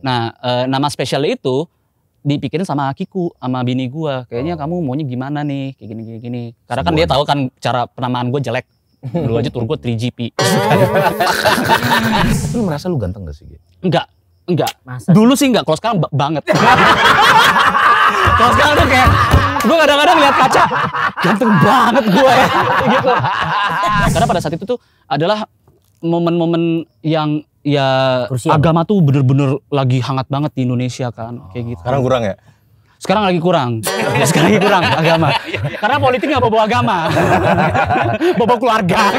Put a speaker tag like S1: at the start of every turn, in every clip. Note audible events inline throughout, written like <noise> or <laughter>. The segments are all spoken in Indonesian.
S1: Hmm. Nah, e, nama spesial itu dipikirin sama Akiku, sama bini gua. Kayaknya oh. kamu maunya gimana nih? Kayak gini gini gini. Karena Sebuah. kan dia tahu kan cara penamaan gua jelek. Dulu aja tur gua 3GP.
S2: <laughs> lu merasa lu ganteng gak sih?
S1: Enggak. Enggak. Masa? Dulu sih enggak, kalau sekarang banget. <laughs> kalau sekarang tuh kayak gue kadang-kadang lihat kaca ganteng banget gue ya <laughs> gitu karena pada saat itu tuh adalah momen-momen yang ya Kursi agama tuh bener-bener lagi hangat banget di Indonesia kan, oh. kayak gitu. Sekarang kurang ya? Sekarang lagi kurang. <laughs> Sekarang lagi kurang agama. Karena politik nggak bawa agama. <laughs> bawa keluarga. <laughs>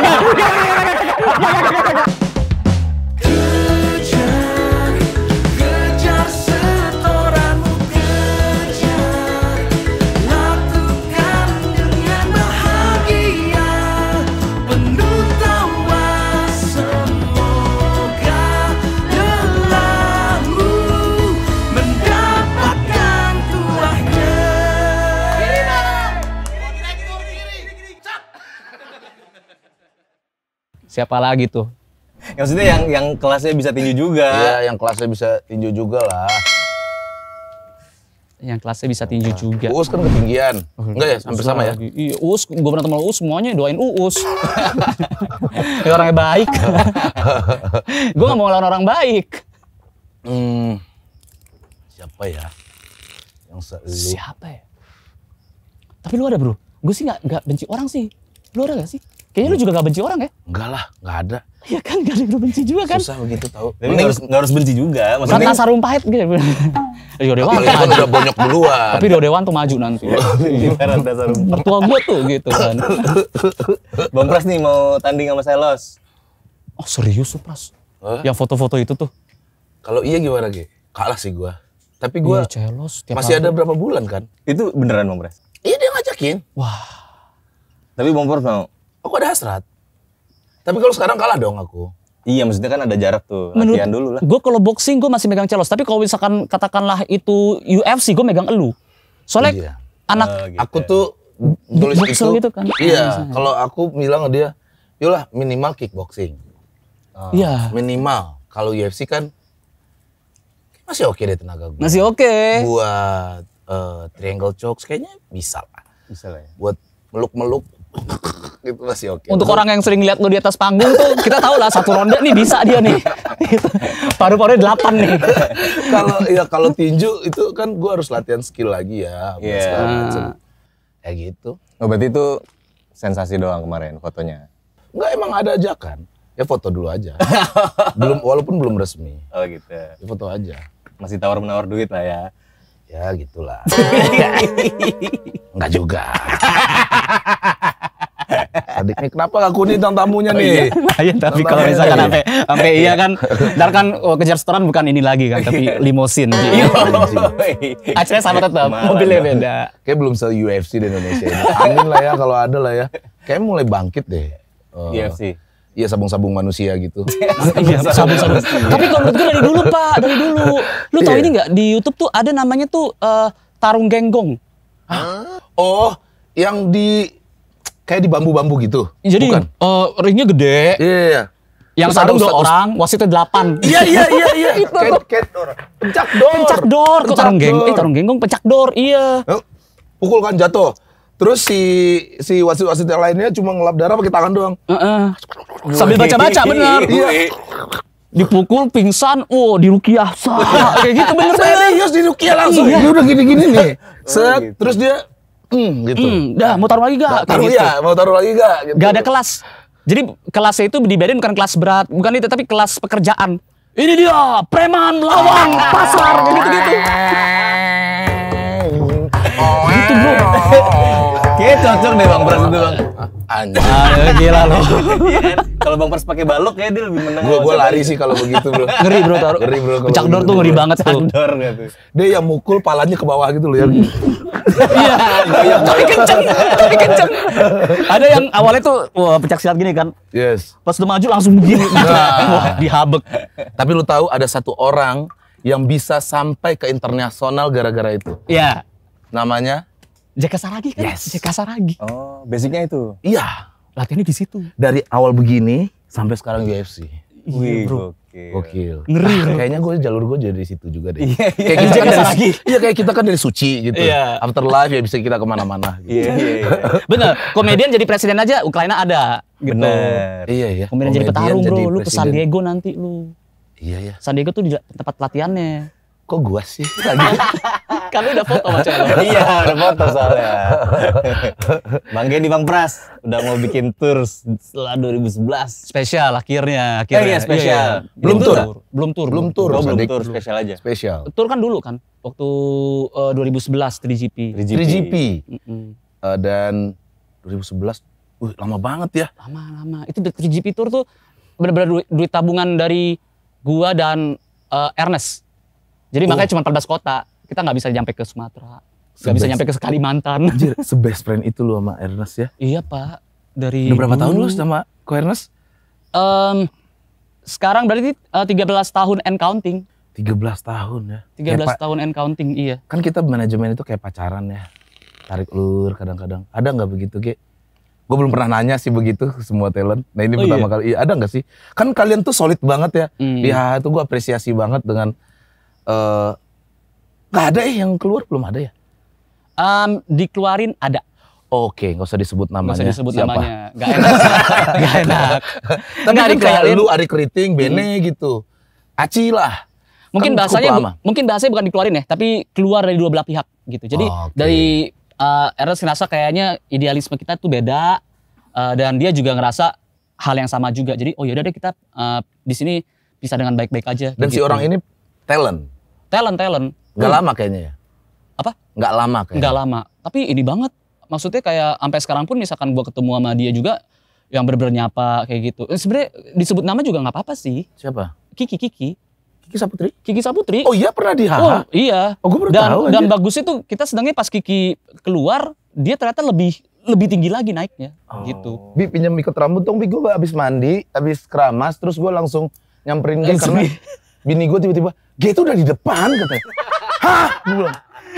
S1: siapa lagi tuh?
S2: Yang maksudnya yang yang kelasnya bisa tinju juga. Iya, yang kelasnya bisa tinju juga lah. Yang kelasnya bisa tinju juga. Uus kan ketinggian. Oh, Enggak ya, hampir sama ya.
S1: Iya, Uus, gue pernah temen Uus, semuanya doain Uus.
S2: Ini <laughs> ya, orangnya baik. <laughs> gue
S1: gak mau lawan orang baik. Hmm,
S2: siapa ya? Yang Siapa ya?
S1: Tapi lu ada bro? Gue sih gak, gak benci orang sih. Lu ada gak sih? Kayaknya lu juga gak benci orang ya? Enggak lah, gak ada.
S2: Iya kan, gak ada yang benci juga kan? Susah begitu tau. Tapi gak harus, gak harus benci juga. Maksudnya... Kan sarung pahit gitu.
S1: Rio <laughs> Dewan tuh maju. udah bonyok duluan. Tapi Rio Dewan tuh maju nanti.
S2: <laughs>
S1: Mertua gue tuh gitu kan.
S2: <laughs> Bang Pras nih mau tanding sama Selos.
S1: Oh serius tuh Pras? Huh? Yang foto-foto itu tuh?
S2: Kalau iya gimana Ge? Kalah sih gue. Tapi gue iya, masih hari. ada berapa bulan kan? Itu beneran Bang Pras? Iya dia ngajakin. Wah. Tapi Bang Pras mau? Aku ada hasrat. Tapi kalau sekarang kalah dong aku. Iya maksudnya kan ada jarak tuh Menurut, latihan dulu lah.
S1: Gue kalau boxing gue masih megang celos tapi kalau misalkan katakanlah itu UFC gue megang elu. Soalnya iya. anak
S2: Uh, gitu. aku tuh tulis itu, gitu kan. Iya, iya. kalau aku bilang dia, yulah minimal kickboxing." Uh, iya. Minimal. Kalau UFC kan masih oke okay deh tenaga gue. Masih oke. Okay. Buat uh, triangle chokes kayaknya bisa lah. Bisa lah ya. Buat meluk-meluk gitu masih oke. Okay. Untuk orang
S1: yang sering lihat lo di atas panggung tuh kita tahu lah satu ronde nih bisa dia nih. <laughs> Paru-paru delapan nih.
S2: kalau ya kalau tinju itu kan gue harus latihan skill lagi ya. Yeah. Iya. Ya gitu. Oh, berarti itu sensasi doang kemarin fotonya. Enggak emang ada aja kan. Ya foto dulu aja. <laughs> belum walaupun belum resmi. Oh gitu. Ya, foto aja. Masih tawar-menawar duit lah ya. Ya gitulah. Enggak <laughs> juga. Oh, nih kenapa gak kuning tentang tamunya nih? Ah, oh, iya. tapi kalau misalkan sampai sampai iya kan, ntar kan oh, kejar setoran bukan ini lagi kan, tapi limosin. Acaranya iya. sama tetap, mobilnya ya? beda. Kayak belum se UFC di Indonesia ini. Amin lah ya kalau ada lah ya. Kayak mulai bangkit deh. UFC. Oh. Iya, iya sabung-sabung manusia gitu. <laughs> Iya, sabung-sabung. Tapi kalau menurut gue dari dulu pak, dari dulu. Lu tau ini
S1: nggak di YouTube tuh ada namanya tuh eh, tarung genggong.
S2: Oh, yang di kayak di bambu-bambu gitu. Jadi Bukan. Uh, ringnya gede. Iya. Yeah, yeah. Yang satu dua orang, wasitnya delapan. Iya iya iya iya. cat <laughs> gitu. door. Pencak dor. Pencak dor. Kok tarung genggong? Eh tarung genggong pencak dor. Iya. Eh, pukul kan jatuh. Terus si si wasit-wasit yang lainnya cuma ngelap darah pakai tangan doang. Uh -uh. Sambil baca-baca bener. Iya. Dipukul pingsan, oh dirukiah.
S1: Kayak gitu bener. Serius dirukiah langsung. Iya. Dia udah gini-gini nih. <laughs> Set, oh, gitu. terus dia Mm,
S2: gitu. Mm, dah mau taruh
S1: lagi gak? Nah, taruh gitu. ya, mau taruh lagi gak? Gitu. Gak ada kelas. Jadi kelasnya itu di bukan kelas berat, bukan itu tapi kelas pekerjaan. Ini dia preman lawang <laughs> pasar gitu-gitu.
S2: gitu bro. Kayak cocok deh bang beras itu bang. Anjir. gila lo. Iya kan? kalau Bang Pers pakai balok ya dia lebih menang. Gua gua lari gitu. sih kalau begitu, Bro. Ngeri, Bro, taruh. Ngeri, Bro. Cak dor tuh ngeri banget tuh. Dor gitu. Dia yang mukul palanya ke bawah gitu loh ya. Hmm. Iya, tapi kenceng, tapi kenceng. Ada yang awalnya tuh wah pecak silat gini kan. Yes. Pas udah maju langsung begini. Nah. Wah, dihabek. Tapi lu tahu ada satu orang yang bisa sampai ke internasional gara-gara itu. Iya. Namanya Jaka Saragi kan? Yes. Jaka Saragi. Oh, basicnya itu. Iya. Latihannya di situ. Dari awal begini sampai sekarang UFC. Iya, bro. Gokil. Gokil. Ngeri. Ah, kayaknya gue jalur gue jadi situ juga deh. Iya, iya. Kayak kita kan dari, Iya, kayak kita kan dari suci gitu. Iya. Afterlife ya bisa kita kemana-mana. Gitu. Iya, iya, iya. Bener. Komedian jadi presiden aja Ukraina ada. Gitu. Bener. Iya, iya.
S1: Komedian, jadi petarung jadi Lu ke San Diego nanti lu. Iya, iya. San Diego tuh di tempat latihannya.
S2: Kok gua sih? <laughs>
S3: Kan udah foto macam Iya, udah foto soalnya.
S2: Bang Gendi, Bang Pras udah mau bikin tour setelah 2011.
S1: Spesial akhirnya,
S2: akhirnya. Eh, iya, spesial. Iya, iya. Belum, tour. Belum tour. Belum tour. belum tour spesial aja. Spesial. Tour kan dulu kan waktu uh, 2011 3GP. 3GP. 3GP. Mm -hmm. Uh, dan 2011 uh lama banget ya. Lama-lama.
S1: Itu 3GP Tour tuh benar-benar duit, duit tabungan dari gua dan uh, Ernest. Jadi oh. makanya cuma 14 kota kita nggak bisa nyampe ke Sumatera nggak bisa nyampe ke Kalimantan anjir
S2: sebest friend itu lu sama Ernest ya iya pak dari Udah berapa dulu. tahun lu sama ko Ernest
S1: um, sekarang berarti uh, eh, 13 tahun and counting
S2: 13 tahun ya 13 kayak
S1: tahun and counting iya
S2: kan kita manajemen itu kayak pacaran ya tarik ulur kadang-kadang ada nggak begitu Ge? Gue belum pernah nanya sih begitu semua talent. Nah ini oh, pertama iya. kali. Iya, ada nggak sih? Kan kalian tuh solid banget ya. Mm. Ya itu gue apresiasi banget dengan uh, Gak ada eh yang keluar belum ada ya? Um, dikeluarin ada. Oke, nggak usah disebut namanya. Nggak usah disebut Siapa? namanya. Gak enak. <laughs> gak enak. Tapi Nggak kan kayak lu Ari Keriting, hmm. Bene hmm. gitu. Aci lah. Mungkin kan bahasanya bu,
S1: mungkin bahasanya bukan dikeluarin ya, tapi keluar dari dua belah pihak gitu. Jadi okay. dari uh, Ernest ngerasa kayaknya idealisme kita tuh beda uh, dan dia juga ngerasa hal yang sama juga. Jadi oh yaudah deh kita uh, di sini bisa dengan baik-baik aja. Dan gitu. si orang ini talent. Talent, talent. Gak hmm. lama kayaknya ya? Apa? Gak lama kayaknya. Gak lama. Tapi ini banget. Maksudnya kayak sampai sekarang pun misalkan gue ketemu sama dia juga yang bener-bener nyapa kayak gitu. Eh, sebenernya disebut nama juga gak apa-apa sih. Siapa? Kiki Kiki. Kiki Saputri? Kiki Saputri. Oh iya pernah di HH? Oh, iya. Oh gue baru dan, tahu. Dan bagus bagusnya tuh kita sedangnya pas Kiki keluar, dia ternyata lebih lebih tinggi lagi naiknya
S2: oh. gitu. Bi pinjam ikut rambut dong, Bi gue abis mandi, abis keramas, terus gue langsung nyamperin dia karena bini gue tiba-tiba, Gitu itu udah di depan katanya. Hah? Gue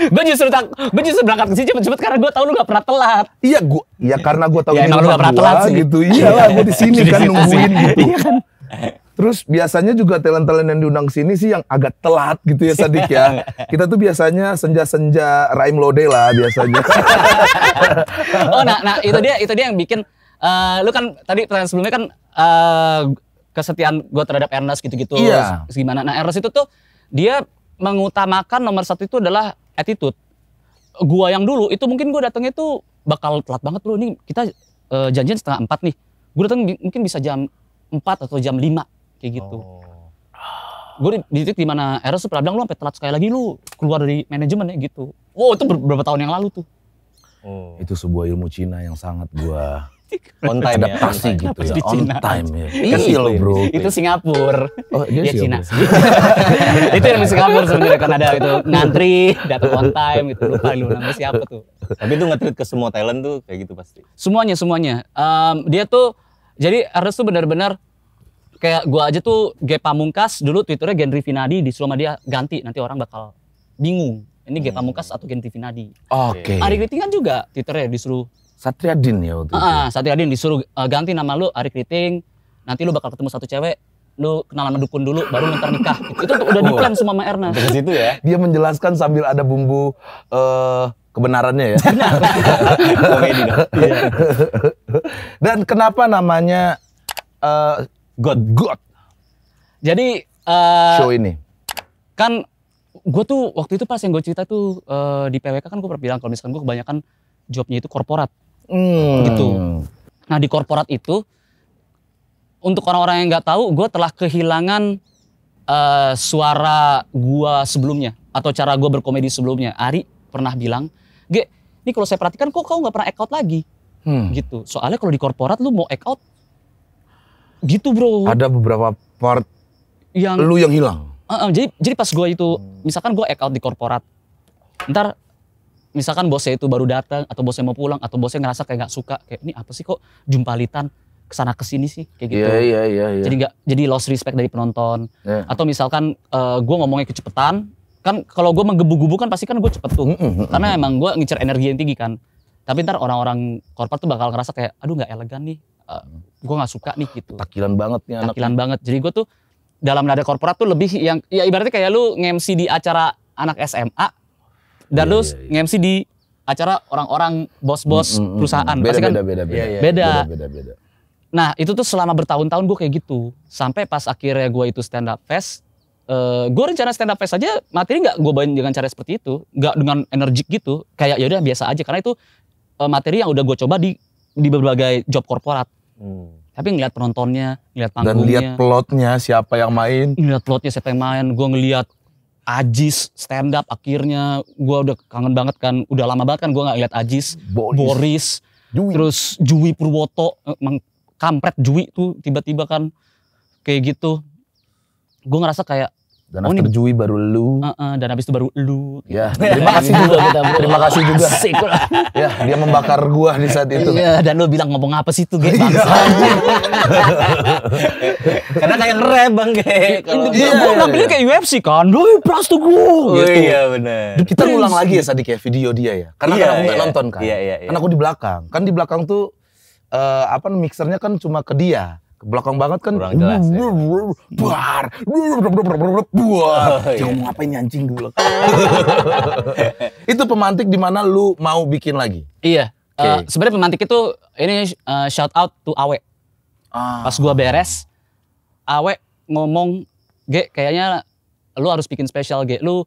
S2: gue justru tak, gue justru berangkat ke sini cepet-cepet karena gue tau lu gak
S1: pernah telat.
S2: Iya, gue, iya karena gue tau ya, ini lu gak pernah telat sih. gitu. Iya lah, gue di sini kan nungguin gitu. Iya kan. Terus biasanya juga talent-talent yang diundang sini sih yang agak telat gitu ya Sadik ya. Kita tuh biasanya senja-senja Raim Lode lah biasanya.
S1: <laughs> oh nah, nah itu dia itu dia yang bikin uh, lu kan tadi pertanyaan sebelumnya kan uh, kesetiaan gue terhadap Ernest gitu-gitu. Iya. gimana? Nah Ernest itu tuh dia mengutamakan nomor satu itu adalah attitude. Gua yang dulu itu mungkin gue datangnya itu bakal telat banget loh Nih kita uh, janjian setengah empat nih. gua datang mungkin bisa jam empat atau jam lima kayak gitu. Oh. Gue di, di titik dimana Eros pernah bilang lu sampai telat sekali lagi lu keluar dari manajemen ya gitu. Wow itu beberapa tahun yang lalu tuh.
S2: Oh. Itu sebuah ilmu Cina yang sangat gua on time adaptasi ya, ya gitu ya, on time ya. Gitu ya. ya. Iya bro. Itu
S1: Singapura. Oh, dia, ya, Cina.
S2: <laughs> itu yang di Singapura
S1: sebenarnya kan ada itu ngantri, datang on time gitu. Lupa lu nama siapa tuh. Tapi itu nge ke semua talent tuh kayak gitu pasti. Semuanya, semuanya. Um, dia tuh jadi Ernest tuh benar-benar kayak gua aja tuh Ge Pamungkas dulu Twitternya Genri Finadi di sama dia ganti nanti orang bakal bingung ini Gepa hmm. Pamungkas atau Genri Finadi.
S2: Oke. Okay. Ari
S1: Gritingan juga Twitternya disuruh Satria Din ya waktu itu. Uh, ya? Satria Din disuruh uh, ganti nama lu Ari Kriting. Nanti
S2: lu bakal ketemu satu cewek, lu kenalan dukun dulu baru ntar nikah.
S1: <laughs> Itu, untuk udah di plan semua sama Erna. Dari situ ya.
S2: <laughs> Dia menjelaskan sambil ada bumbu uh, kebenarannya ya. <laughs> Komedi iya. Dan kenapa namanya uh, God God? Jadi uh, show ini kan
S1: gue tuh waktu itu pas yang gue cerita tuh uh, di PWK kan gue pernah bilang kalau misalkan gue kebanyakan jobnya itu korporat Hmm. Gitu. Nah di korporat itu untuk orang-orang yang nggak tahu, gue telah kehilangan uh, suara gue sebelumnya atau cara gue berkomedi sebelumnya. Ari pernah bilang, Ge, ini kalau saya perhatikan kok kau nggak pernah act lagi, hmm. gitu. Soalnya kalau di korporat lu mau act
S2: gitu bro. Ada beberapa part
S1: yang lu yang hilang. Uh, uh, jadi jadi pas gue itu, misalkan gue act di korporat, ntar misalkan bosnya itu baru datang atau bosnya mau pulang atau bosnya ngerasa kayak nggak suka kayak ini apa sih kok jumpalitan kesana kesini sih kayak gitu. Iya, iya iya iya. Jadi nggak jadi lost respect dari penonton. Yeah. Atau misalkan uh, eh, gue ngomongnya kecepetan, kan kalau gue menggebu-gebu kan pasti kan gue cepet tuh. Karena emang gue ngincer energi yang tinggi kan. Tapi ntar orang-orang korporat tuh bakal ngerasa kayak, aduh nggak elegan nih, uh, eh, gue nggak suka nih gitu. Takilan banget nih. Takilan anak. banget. Jadi gue tuh dalam nada korporat tuh lebih yang, ya ibaratnya kayak lu ngemsi di acara anak SMA, Dardos yeah, yeah, yeah. nge di acara orang-orang bos-bos mm mm, mm, mm, perusahaan. Beda, Pasti kan beda, beda, beda. Yeah, yeah. beda. beda, beda, beda. Nah itu tuh selama bertahun-tahun gue kayak gitu. Sampai pas akhirnya gue itu stand up fest. Uh, eh, gue rencana stand up fest aja materi nggak gue bawain dengan cara seperti itu. Nggak dengan energik gitu. Kayak ya udah biasa aja. Karena itu uh, materi yang udah gue coba di di berbagai job korporat. Hmm. Tapi ngeliat penontonnya, ngeliat panggungnya. Dan lihat plotnya siapa yang main. Ngeliat plotnya siapa yang main. Gue ngeliat Ajis stand up akhirnya gue udah kangen banget kan udah lama banget kan gue nggak lihat Ajis Boris, Boris Jui. terus Jui Purwoto emang kampret Jui tuh tiba-tiba kan kayak gitu gue ngerasa kayak
S2: dan oh, after Jui baru lu. Uh,
S1: uh, dan habis itu baru lu. Ya, terima <laughs> kasih juga kita. Terima kasih juga. ya, dia membakar gua di saat itu. Iya, dan lu bilang ngomong apa sih itu, Ge? Iya.
S2: <laughs> Karena kayak ngerap, Bang, Ge. Iya, iya, gua iya. ngambilnya kayak UFC kan. Lu pras tuh gua. Gitu. gitu. Iya, benar. Kita ulang lagi ya tadi kayak video dia ya. Karena kan aku iya. nonton kan. Iya, iya, iya. Karena aku di belakang. Kan di belakang tuh eh apa mixernya kan cuma ke dia belakang banget kan kurang jelas ya. buar buar oh, iya. jangan mau ngapain nyancing dulu, itu pemantik di mana lu mau bikin lagi iya okay. uh, eh,
S1: sebenarnya pemantik itu ini uh, shout out to Awe ah. pas gua beres Awe ngomong ge kayaknya lu harus bikin spesial ge lu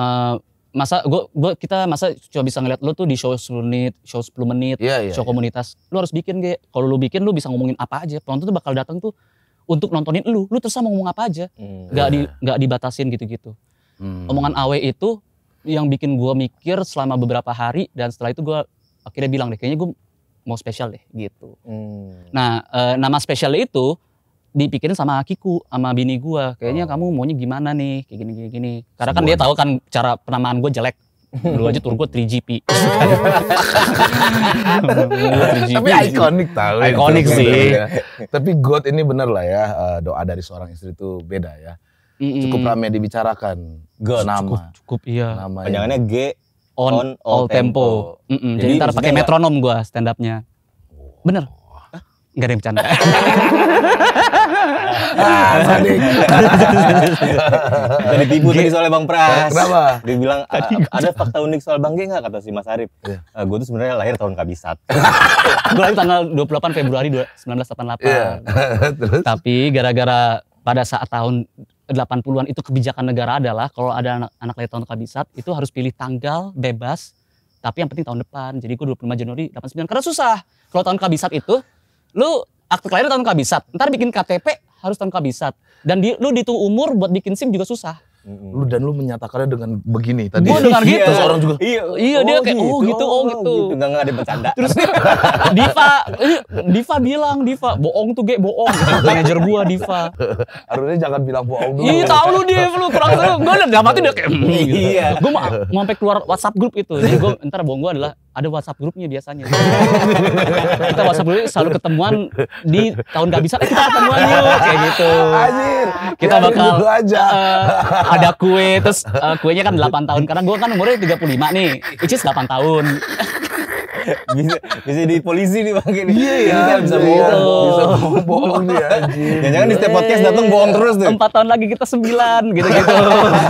S1: uh, masa gua, gua kita masa coba bisa ngeliat lu tuh di show 10 menit, show 10 menit, yeah, yeah, show yeah. komunitas. Lu harus bikin ge. Kalau lu bikin lu bisa ngomongin apa aja. Penonton tuh bakal datang tuh untuk nontonin lu. Lu terserah mau ngomong apa aja. Hmm. di enggak iya. dibatasin gitu-gitu. Hmm. Omongan awe itu yang bikin gua mikir selama beberapa hari dan setelah itu gua akhirnya bilang deh kayaknya gua mau spesial deh
S4: gitu. Hmm.
S1: Nah, e, nama spesial itu dipikirin sama akiku sama bini gua kayaknya oh. kamu maunya gimana nih kayak gini gini gini karena kan Sebuah. kan dia tahu kan cara penamaan gua jelek dulu aja tur gua 3GP.
S2: <laughs> Tapi ikonik tahu. Ikonik sih. Ya. Tapi God ini bener lah ya eh, doa dari seorang istri itu beda ya. Cukup ramai dibicarakan. God. Nama. Cukup,
S1: cukup iya. Panjangannya G
S2: on, all tempo. tempo. Mm -mm. Jadi, Jadi ntar pakai metronom
S1: gua stand upnya. Oh. Bener. Enggak ada yang bercanda. <laughs>
S2: ah, Tadi <laughs> tipu tadi soal Bang Pras. Kenapa? Dia bilang ada fakta unik soal Bang G enggak kata si Mas Arief? Iya. Ah, gue tuh sebenarnya lahir tahun kabisat.
S1: <laughs> gue lahir tanggal 28 Februari 1988. Yeah. Iya. Terus? Tapi gara-gara pada saat tahun 80-an itu kebijakan negara adalah kalau ada anak, anak lahir tahun kabisat itu harus pilih tanggal bebas tapi yang penting tahun depan. Jadi gue 25 Januari 89 karena susah. Kalau tahun kabisat itu lu akte kelahiran tahun kabisat ntar bikin KTP harus tahun kabisat dan di, lu di umur buat bikin SIM juga susah mm Lu dan lu
S2: menyatakannya dengan begini tadi. Gue oh, dengar iya. gitu. Terus orang juga. Iya, oh, iya oh, dia kayak gitu, oh gitu, oh, oh gitu. Enggak gitu. ada bercanda. Terus <laughs> Diva, iya, Diva bilang Diva bohong tuh ge bohong.
S1: Manajer gua Diva. Harusnya jangan bilang bohong dulu. Iya, tahu lu dia lu kurang seru. Gua udah dalam mati dia kayak hmm, gitu. Iya. Gua mau mau sampai keluar WhatsApp grup itu. Jadi gua ntar bohong gua adalah ada WhatsApp grupnya biasanya. kita WhatsApp grupnya selalu ketemuan di tahun gak bisa eh, kita ketemuan yuk kayak gitu. Anjir.
S2: Kita bakal aja. Eh,
S1: ada <laughs> kue terus uh, kuenya kan 8 tahun karena gue kan umurnya 35 nih which is 8 tahun
S2: bisa bisa di polisi nih bang ini iya ya, bisa, bisa bohong bisa bohong dia iya. jangan jangan di setiap podcast datang bohong terus deh
S1: empat tahun lagi kita sembilan gitu gitu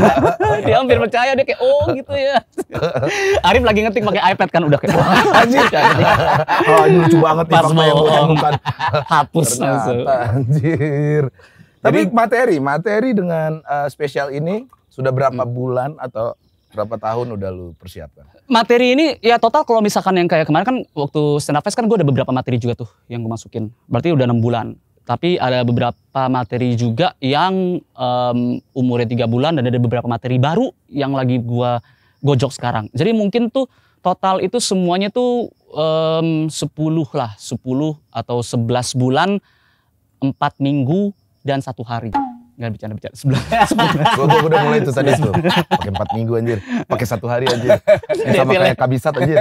S1: <laughs> dia hampir percaya dia kayak oh gitu ya Arif lagi ngetik pakai iPad kan udah kayak anjir
S2: oh <laughs> lucu banget nih pas bohong kan. hapus langsung anjir tapi materi, materi dengan uh, spesial ini sudah berapa hmm. bulan atau berapa tahun udah lu persiapkan?
S1: Materi ini ya total kalau misalkan yang kayak kemarin kan waktu stand up fest kan gue ada beberapa materi juga tuh yang gue masukin. Berarti udah enam bulan. Tapi ada beberapa materi juga yang um, umurnya tiga bulan dan ada beberapa materi baru yang lagi gue gojok sekarang. Jadi mungkin tuh total itu semuanya tuh um, 10 lah, 10 atau 11 bulan, 4 minggu, dan satu hari. Enggak bicara-bicara sebelah. <laughs> <laughs> gua, gua udah mulai itu tadi tuh.
S2: Pakai empat minggu anjir. Pakai satu hari anjir. Ya, sama kayak kabisat anjir.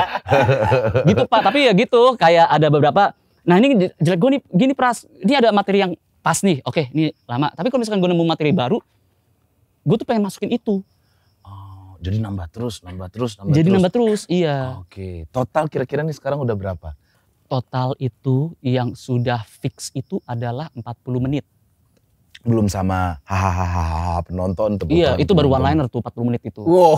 S2: <laughs> gitu
S1: Pak, tapi ya gitu kayak ada beberapa Nah ini jelek gue nih, gini pras, ini ada materi yang pas nih, oke ini lama. Tapi kalau misalkan gue nemu materi baru, gue tuh pengen masukin itu.
S2: Oh, jadi nambah terus, nambah terus, nambah jadi terus. Jadi nambah
S1: terus, iya.
S2: Oke, total kira-kira nih sekarang udah berapa?
S1: total itu yang
S2: sudah fix
S1: itu adalah 40 menit.
S2: Belum sama hahaha penonton
S3: tepuk
S1: Iya, itu baru one liner tuh 40 menit itu. Wow,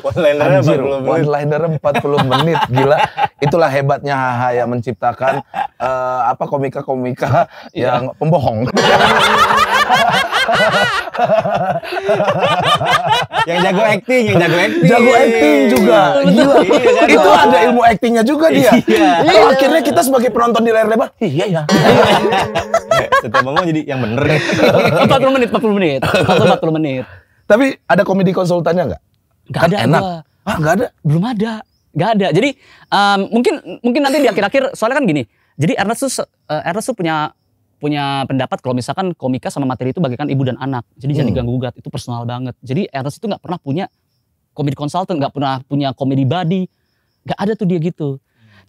S2: one liner 40 menit. One liner 40 menit, gila. Itulah hebatnya haha yang menciptakan uh, apa komika-komika <laughs> iya. yang pembohong. <laughs> yang jago acting, yang jago acting. Jago acting juga. Iya, Gila. Iya, itu ada ilmu actingnya juga dia. Iya. Lalu akhirnya kita sebagai penonton di layar lebar, iya ya. Setiap bangun jadi yang bener 40 menit, 40 menit. 40 menit. Tapi ada komedi konsultannya nggak? Gak kan ada. Enak. Ah, gak ada. Belum ada.
S1: Gak ada. Jadi um, mungkin mungkin nanti di akhir-akhir soalnya kan gini. Jadi Ernest tuh uh, Ernest tuh punya punya pendapat kalau misalkan komika sama materi itu bagaikan ibu dan anak. Jadi hmm. jangan diganggu gugat, itu personal banget. Jadi Ernest itu nggak pernah punya komedi konsultan, nggak pernah punya komedi body nggak ada tuh dia gitu.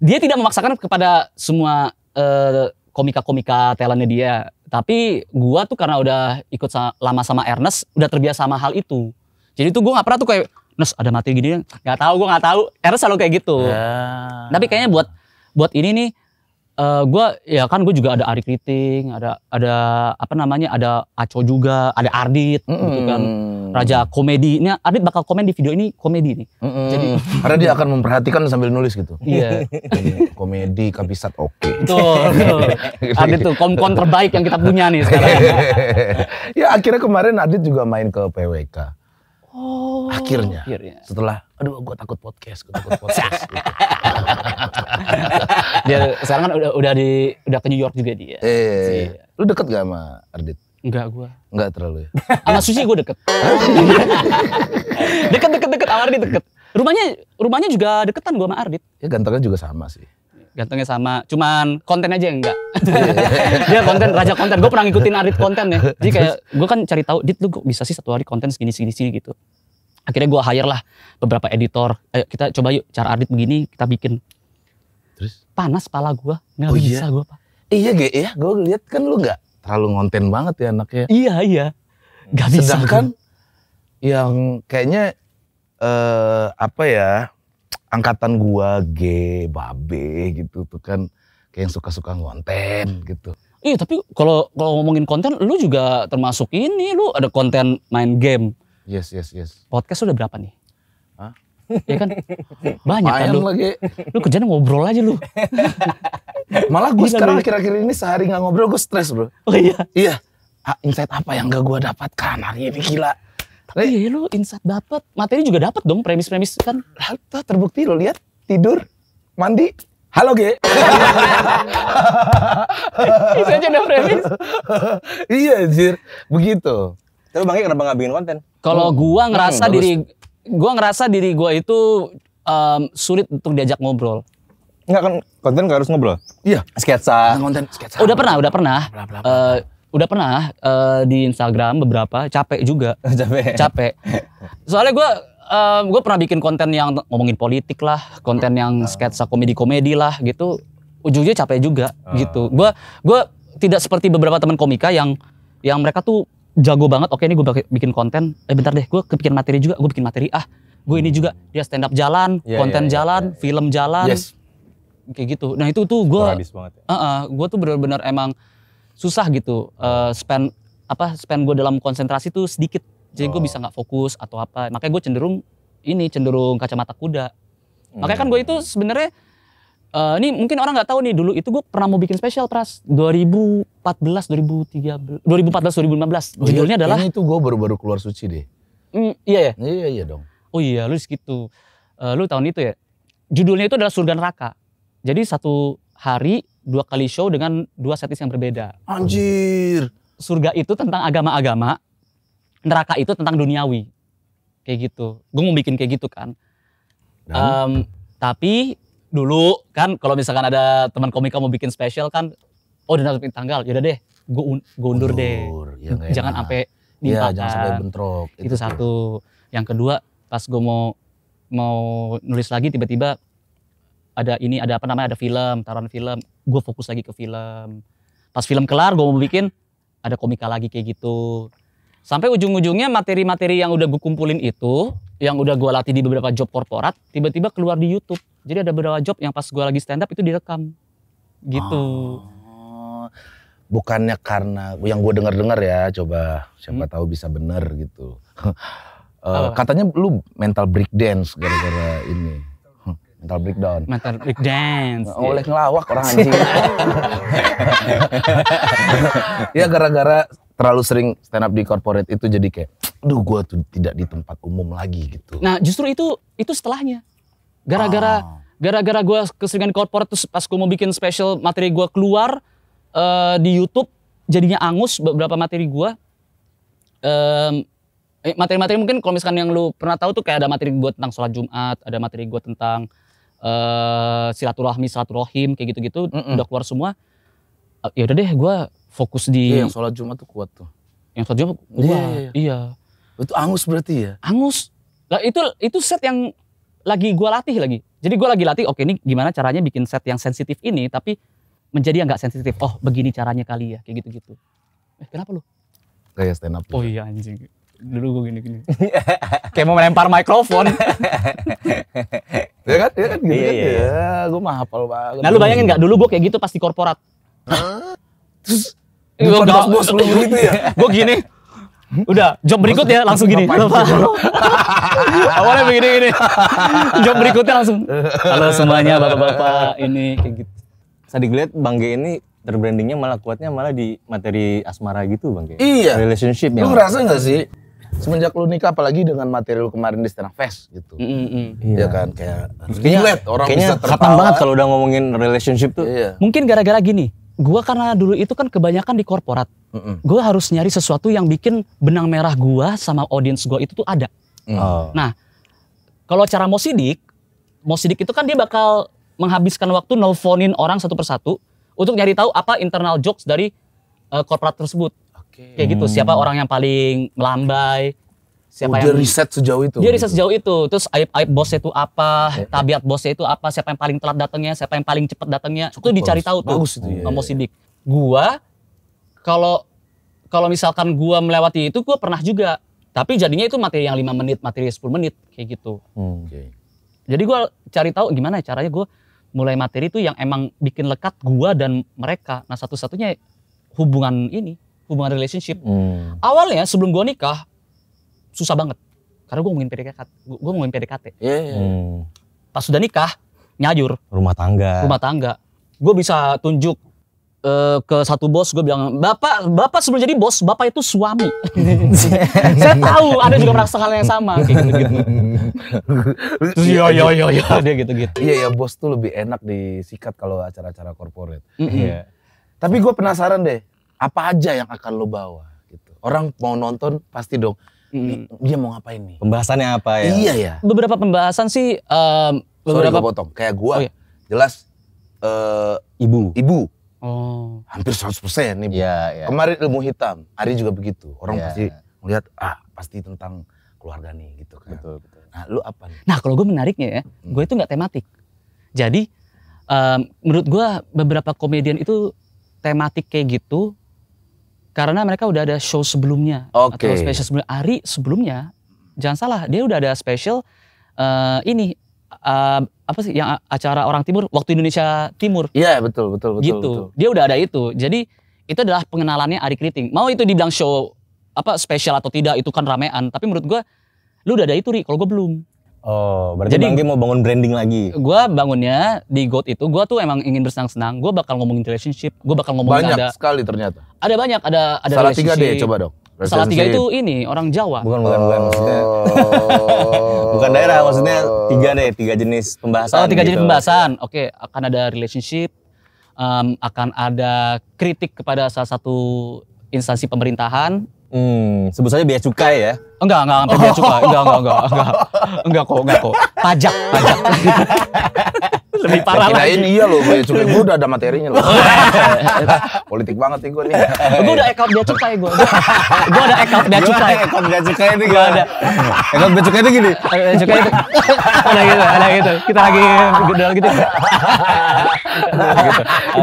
S1: Dia tidak memaksakan kepada semua komika eh, komika-komika talentnya dia. Tapi gua tuh karena udah ikut sama, lama sama Ernest, udah terbiasa sama hal itu. Jadi tuh gua nggak pernah tuh kayak, Nes ada materi gini, nggak tahu, gua nggak tahu. Ernest selalu kayak gitu. Ah. Tapi kayaknya buat buat ini nih uh, eh, gue ya kan gue juga ada Ari Kriting, ada ada apa namanya ada Aco juga, ada Ardit mm -hmm. gitu kan. Raja komedi. Ini Ardit bakal komen di video ini komedi nih. Mm -hmm. Jadi karena dia akan memperhatikan sambil nulis
S2: gitu. Iya. Yeah. komedi kabisat oke. Okay. Betul. Ardit tuh kom-kom terbaik yang kita punya nih sekarang. <laughs> ya akhirnya kemarin Ardit juga main ke PWK.
S1: Oh. Akhirnya,
S2: akhirnya. setelah aduh gue takut podcast, gue takut
S3: podcast. Gitu.
S2: <laughs> dia sekarang kan udah udah di udah ke New York juga dia. Eh, iya, si. Iya, iya. lu deket gak sama Ardit? Enggak gue. Enggak terlalu ya. <laughs> Sama Susi gue <laughs> deket. deket deket deket sama Ardit deket. Rumahnya rumahnya juga
S1: deketan gue sama Ardit. Ya gantengnya juga sama sih. Gantengnya sama, cuman konten aja yang enggak. Iya. dia konten, raja konten. Gue pernah ngikutin arit konten ya. Jadi kayak gue kan cari tahu, Dit lu bisa sih satu hari konten segini segini segini gitu. Akhirnya gue hire lah beberapa editor. Ayo kita coba yuk cara arit
S2: begini kita bikin.
S1: Terus? Panas pala gue, nggak oh, bisa iya? gue pak. Iya gak ya
S2: gue lihat kan lu nggak terlalu ngonten banget ya anaknya. Iya iya, nggak bisa. Sedangkan yang kayaknya eh, apa ya angkatan gua G, Babe gitu tuh kan kayak yang suka-suka ngonten gitu. Iya
S1: tapi kalau kalau ngomongin konten lu juga termasuk ini lu ada konten main game. Yes yes yes. Podcast udah berapa nih? Hah?
S2: Ya kan banyak kan Main kan lu. Lagi. Lu kerjanya ngobrol aja lu. Malah gue sekarang akhir-akhir ini sehari nggak ngobrol gue stres bro. Oh iya. Iya. Ah, insight apa yang gak gue dapatkan hari ini gila. Tapi ya lu insight dapat, materi juga dapat dong, premis-premis kan. Dapat, terbukti lo lihat tidur, mandi, Halo Ge. Bisa <laughs> aja udah premis. <laughs> iya anjir, begitu. Tapi Bang Ge kenapa gak bikin konten? Kalau hmm. gua ngerasa hmm, diri
S1: gua ngerasa diri gua itu um, sulit untuk diajak ngobrol. Enggak kan konten gak harus ngobrol. Iya. Sketsa. Nah, konten sketsa. Udah pernah, udah pernah. Blah, blah, blah. Eh, uh, udah pernah uh, di Instagram beberapa capek juga <laughs> capek capek soalnya gue eh, um, gue pernah bikin konten yang ngomongin politik lah konten yang ah. sketsa komedi komedi lah gitu ujungnya capek juga uh. gitu gue gue tidak seperti beberapa teman komika yang yang mereka tuh jago banget oke ini gue bikin konten eh bentar deh gue kepikiran materi juga gue bikin materi ah gue ini juga dia stand up jalan yeah, konten yeah, iya, jalan yeah, yeah. film jalan yes. kayak gitu nah itu tuh gue uh -uh, gue tuh benar-benar emang susah gitu uh, eh, spend apa spend gue dalam konsentrasi tuh sedikit jadi oh. gue bisa nggak fokus atau apa makanya gue cenderung ini cenderung kacamata kuda hmm. makanya kan gue hmm. itu sebenarnya uh, ini mungkin orang nggak tahu nih dulu itu gue pernah mau bikin spesial pras 2014 2013 2014 2015 oh, iya,
S2: judulnya adalah ini itu gue baru-baru keluar suci deh
S1: mm, iya ya iya iya dong oh iya lu segitu uh, lu tahun itu ya judulnya itu adalah surga neraka jadi satu hari dua kali show dengan dua setis yang berbeda. Anjir. Surga itu tentang agama-agama, neraka itu tentang duniawi. Kayak gitu. Gue mau bikin kayak gitu kan. Um, tapi dulu kan kalau misalkan ada teman komika mau bikin spesial kan, oh udah harus tanggal, yaudah deh, gue un undur, undur deh. Ya, jangan sampai diimpakan. Ya, jangan sampai bentrok. Itu, itu satu. Yang kedua, pas gue mau mau nulis lagi tiba-tiba ada ini ada apa namanya ada film taruhan film gue fokus lagi ke film pas film kelar gue mau bikin ada komika lagi kayak gitu sampai ujung-ujungnya materi-materi yang udah gue kumpulin itu yang udah gue latih di beberapa job korporat tiba-tiba keluar di YouTube jadi ada beberapa job yang pas gue lagi stand up itu direkam gitu oh,
S2: bukannya karena yang gue dengar-dengar ya coba siapa hmm. tahu bisa bener gitu uh, <laughs> katanya lu mental dance gara-gara ini mental breakdown mental dance oh, oleh ngelawak orang anjing <laughs> ya gara-gara terlalu sering stand up di corporate itu jadi kayak duh gue tuh tidak di tempat umum lagi gitu
S1: nah justru itu itu setelahnya gara-gara ah. gara-gara gue keseringan corporate terus pas gue mau bikin special materi gue keluar uh, di YouTube jadinya angus beberapa materi gue um, eh, materi-materi mungkin kalau misalkan yang lu pernah tahu tuh kayak ada materi gue tentang sholat Jumat, ada materi gue tentang uh, silaturahmi silaturahim kayak gitu-gitu mm -mm. udah keluar semua. Uh, ya udah deh gue fokus di iya, yang sholat
S2: Jumat tuh kuat tuh.
S1: Yang sholat Jumat gue iya, iya. iya. iya. Itu angus berarti ya? Angus. Lah itu itu set yang lagi gue latih lagi. Jadi gue lagi latih, oke ini gimana caranya bikin set yang sensitif ini, tapi menjadi yang gak sensitif. Oh begini caranya kali ya, kayak gitu-gitu. Eh kenapa lu?
S2: Kayak oh, stand up. Oh iya anjing. Dulu gue
S1: gini-gini. <laughs> Kayak mau melempar mikrofon. <laughs> ya kan ya kan gitu iya, kan iya. iya. ya gue mah hafal banget nah lu bayangin nggak dulu gue kayak gitu pasti korporat Hah? terus gue gak bos lu gitu ya <laughs> gue gini Udah, job berikut ya langsung
S2: gini. <laughs> Awalnya begini gini. Job berikutnya langsung. Halo semuanya <laughs> bapak-bapak ini kayak gitu. Saya dilihat Bang G ini terbrandingnya malah kuatnya malah di materi asmara gitu Bang G. Iya. Relationship ya. Lu ngerasa gak sih? semenjak lu nikah apalagi dengan materi lu kemarin di Stand Fest gitu. Mm -hmm. Iya ya kan kayak relate orang kayaknya bisa tertawa. banget kalau udah ngomongin relationship tuh. Iya. Mungkin gara-gara gini, gua karena dulu
S1: itu kan kebanyakan di korporat. Mm -hmm. Gua harus nyari sesuatu yang bikin benang merah gua sama audience gua itu tuh ada. Mm. Oh. Nah, kalau cara mau sidik, mau sidik itu kan dia bakal menghabiskan waktu nelfonin orang satu persatu untuk nyari tahu apa internal jokes dari uh, korporat tersebut okay. kayak gitu hmm. siapa orang yang paling melambai siapa oh, yang dia riset sejauh itu dia riset sejauh itu terus aib aib bosnya itu apa okay. Eh, eh. tabiat bosnya itu apa siapa yang paling telat datangnya siapa yang paling cepat datangnya itu dicari tahu tuh bagus itu ya. sidik gua kalau kalau misalkan gua melewati itu gua pernah juga tapi jadinya itu materi yang lima menit materi 10 menit kayak gitu hmm, okay. jadi gua cari tahu gimana caranya gua mulai materi itu yang emang bikin lekat gua dan mereka nah satu-satunya hubungan ini hubungan relationship. Hmm. Awalnya sebelum gue nikah susah banget karena gue ngomongin PDKT, gue ngomongin PDKT. Yeah, yeah. Hmm. Pas sudah nikah nyajur. Rumah tangga. Rumah tangga. Gue bisa tunjuk eh, ke satu bos gue bilang bapak bapak sebelum jadi bos bapak itu suami <laughs> saya tahu ada juga merasa hal yang sama kayak gitu gitu
S2: Iya, yo yo yo yo dia gitu gitu iya ya bos tuh lebih enak disikat kalau acara-acara corporate iya mm -hmm. yeah. tapi gue penasaran deh apa aja yang akan lo bawa gitu. Orang mau nonton pasti dong hmm. dia mau ngapain nih? Pembahasannya apa ya? Iya ya. Beberapa pembahasan sih um, beberapa Sorry, potong. Kayak gua oh, iya. jelas uh, ibu. Ibu. Oh. Hampir 100% ibu. nih iya, iya. Kemarin ilmu hitam, Ari juga begitu. Orang ya. pasti melihat ah pasti tentang keluarga nih gitu kan. Betul, betul. Nah, lu apa nih? Nah,
S1: kalau gue menariknya ya, hmm. gue itu nggak tematik. Jadi um, menurut gue beberapa komedian itu tematik kayak gitu karena mereka udah ada show sebelumnya okay. atau special sebelumnya. Ari sebelumnya, jangan salah, dia udah ada special uh, ini uh, apa sih yang acara orang timur waktu Indonesia Timur. Iya, yeah, betul, betul, betul. Gitu. Betul. Dia udah ada itu. Jadi itu adalah pengenalannya Ari Kriting. Mau itu dibilang show apa spesial atau tidak itu kan ramean, tapi menurut gua lu udah ada itu Ri, kalau gua belum.
S2: Oh, berarti Jadi, Bang G mau bangun branding lagi.
S1: Gua bangunnya di Goat itu, gua tuh emang ingin bersenang-senang. Gua bakal ngomongin relationship, gua bakal ngomongin banyak ada Banyak
S2: sekali ternyata.
S1: Ada banyak, ada ada Salah tiga deh coba dong. Salah tiga itu ini orang Jawa. Bukan bukan
S2: bukan oh. maksudnya. <laughs> bukan daerah maksudnya tiga deh, tiga jenis pembahasan. Salah oh, tiga gitu. jenis pembahasan.
S1: Oke, akan ada relationship, um, akan ada kritik kepada salah satu instansi pemerintahan, Hmm, sebut saja biaya cukai ya. Enggak,
S2: enggak enggak biaya cukai. Enggak, enggak, enggak, enggak. Enggak kok, enggak kok.
S1: Pajak, pajak.
S2: <laughs> lebih eh, parah lagi. Kirain iya loh, gue cuma gue udah ada materinya loh. <laughs> Politik banget sih gue nih. gue
S1: udah account dia cukai gue.
S2: Gue ada account dia cukai. Account dia cukai ini gue ada. Account dia cukai ini gini. Bea eh, eh, cukai itu. Ada gitu, ada gitu. Kita lagi gedol gitu.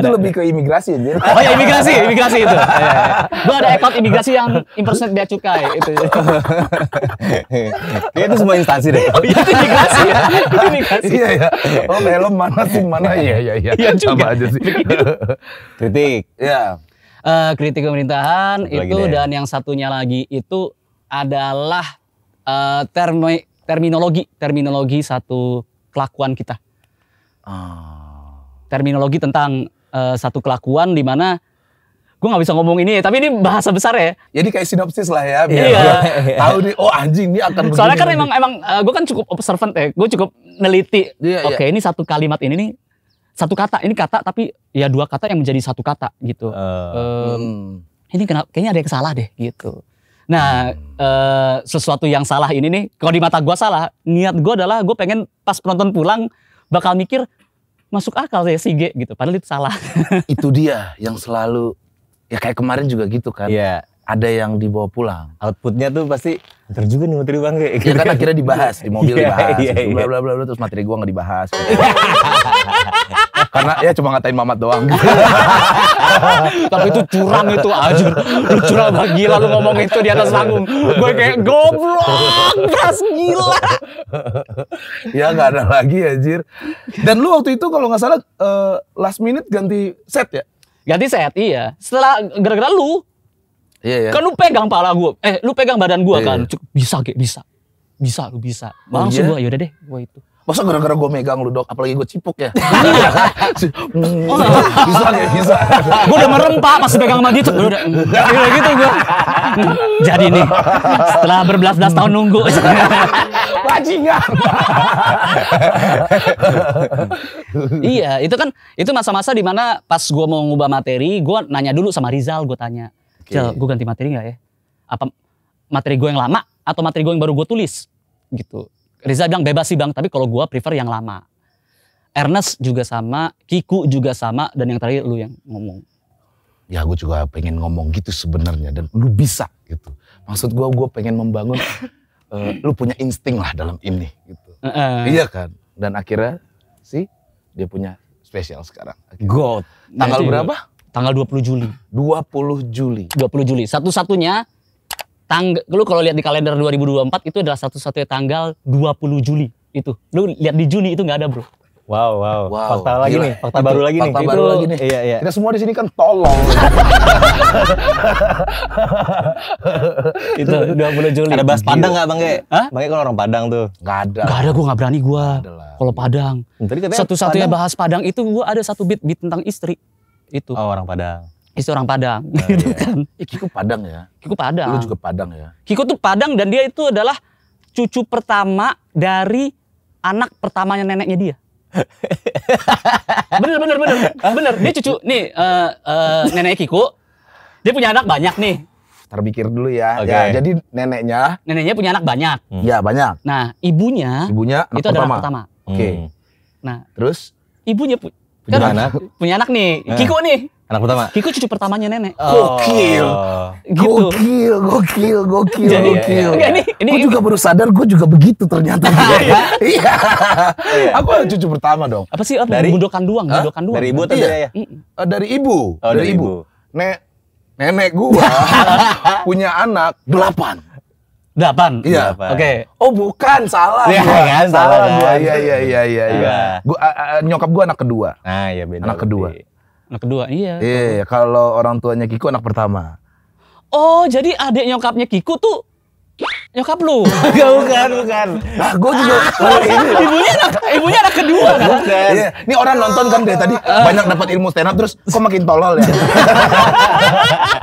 S2: Itu lebih ke imigrasi aja. Oh ya imigrasi, imigrasi itu. Iya, iya. Gue ada account imigrasi yang
S1: impersonate dia cukai itu.
S2: Kayaknya itu semua instansi deh. itu imigrasi ya. Itu imigrasi. Iya ya. Oh, belum mana sih mana ya ya ya, ya, sama aja sih kritik ya
S1: uh, kritik pemerintahan Satu itu dan yang satunya lagi itu adalah uh, eh, termo, terminologi terminologi satu kelakuan kita oh. terminologi tentang uh, satu kelakuan di mana gue nggak bisa ngomong ini tapi ini bahasa besar ya jadi
S2: kayak sinopsis lah ya biar iya. tahu nih oh
S1: anjing ini akan begini, soalnya kan emang emang uh, eh, gue kan cukup observant ya gue cukup neliti iya, iya. oke iya. ini satu kalimat ini nih satu kata ini kata tapi ya dua kata yang menjadi satu kata gitu uh, um, hmm. ini kenapa kayaknya ada yang salah deh gitu nah hmm. uh, sesuatu yang salah ini nih kalau di mata gue salah niat gue adalah gue pengen pas penonton pulang bakal mikir masuk akal ya si G gitu padahal itu salah
S2: itu dia yang selalu ya kayak kemarin juga gitu kan. Iya. Yeah. Ada yang dibawa pulang. Outputnya tuh pasti ntar juga nih materi bang ya, kayak. Gitu ya, kan akhirnya dibahas di mobil yeah, dibahas, yeah, bla gitu. iya. bla bla bla terus materi gua nggak dibahas. Gitu. <laughs> Karena ya cuma ngatain mamat doang. Gitu. <laughs> Tapi itu curang itu ajur. Lu curang banget gila lu ngomong itu di atas panggung. Gue kayak goblok, gas gila. <laughs> ya nggak ada lagi ya Jir. Dan lu waktu itu kalau nggak salah uh, last minute ganti set ya? Ganti set, iya. Setelah gara-gara lu.
S1: Iya, iya. Kan lu pegang pala gue. Eh, lu pegang badan gua iya, kan. Iya. Bisa, kayak bisa. Bisa, lu bisa. Langsung oh, iya? gue, yaudah deh.
S2: gua itu. Masa gara-gara gue megang lu dok, apalagi gua cipuk ya? bisa gak? Bisa. Gua udah merem pak, masih pegang sama dia tuh. Udah, gitu gua. Jadi nih, setelah berbelas-belas
S1: tahun nunggu bajingan. <laughs> iya, itu kan itu masa-masa dimana pas gue mau ngubah materi, gue nanya dulu sama Rizal, gue tanya, okay. gue ganti materi nggak ya? Apa materi gue yang lama atau materi gue yang baru gue tulis? Gitu. Rizal bilang bebas sih bang, tapi kalau gue prefer yang lama. Ernest juga sama, Kiku juga sama, dan yang terakhir lu yang
S2: ngomong. Ya gue juga pengen ngomong gitu sebenarnya dan lu bisa gitu. Maksud gue, gue pengen membangun uh, lu punya insting lah dalam ini gitu. Uh, uh. Iya kan? Dan akhirnya sih dia punya spesial sekarang. Akhirnya. God. Tanggal Nanti, berapa? Tanggal 20 Juli.
S1: 20 Juli. 20 Juli. Satu-satunya tanggal lu kalau lihat di kalender 2024 itu adalah satu-satunya tanggal 20 Juli itu. Lu lihat di Juli itu nggak ada, Bro. Wow, wow, wow. Fakta lagi Gila. nih, fakta baru lagi fakta nih. Fakta baru lagi nih. Iya, iya. Kita
S2: semua di sini kan tolong. itu 20 Juli. Ada bahas Padang nggak Bang Ge? Hah? Bang Ge kalau orang Padang tuh. Gak ada. Gak ada,
S1: gua nggak berani gue. Kalau Padang.
S2: Hmm, Satu-satunya bahas
S1: Padang itu gua ada satu bit beat tentang istri. Itu. Oh, orang Padang. Istri orang Padang, oh, gitu iya. <laughs> kan. Eh, Kiko Padang ya. Kiko Padang. Lu juga Padang ya. Kiko tuh Padang dan dia itu adalah cucu pertama dari anak pertamanya neneknya dia bener bener bener ah, bener dia cucu nih uh, uh, nenek Kiko dia punya anak banyak nih
S2: terpikir dulu ya okay. ya jadi neneknya
S1: neneknya punya anak banyak
S2: hmm. ya banyak
S1: nah ibunya ibunya anak itu pertama. adalah pertama oke okay. nah terus ibunya pu punya kan, anak punya anak nih eh. Kiko nih Anak pertama. Kiko cucu pertamanya
S2: nenek. Oh. Gokil. Gitu. Gokil, gokil, gokil, Jadi, gokil. iya. ini, ini, gue juga baru sadar gue juga begitu ternyata. <laughs> Iya, ya. iya. iya. Aku cucu pertama dong. Apa sih? Apa? Dari Bundo huh? bundokan Duang. Dari ibu atau iya. dari ayah? Eh, dari ibu. Oh, dari, ibu. Nek nenek gua <laughs> punya anak delapan. Delapan. Iya. Oke. Okay. Oh bukan salah. Iya kan salah. Kan? Iya, iya iya iya iya. Gua eh, eh, nyokap gua anak kedua. Ah iya beda. Anak kedua. Anak kedua, iya. Iya, yeah, kalau orang tuanya Kiko anak pertama.
S1: Oh, jadi adik nyokapnya Kiko tuh nyokap lu?
S2: <laughs> Gak, bukan, bukan. Ah, gue juga. Ah, <laughs> ini. Ibunya anak, ibunya anak kedua kan? Bukan. Iya. Ini orang nonton kan dari tadi ah. banyak dapat ilmu stand up terus kok makin tolol ya.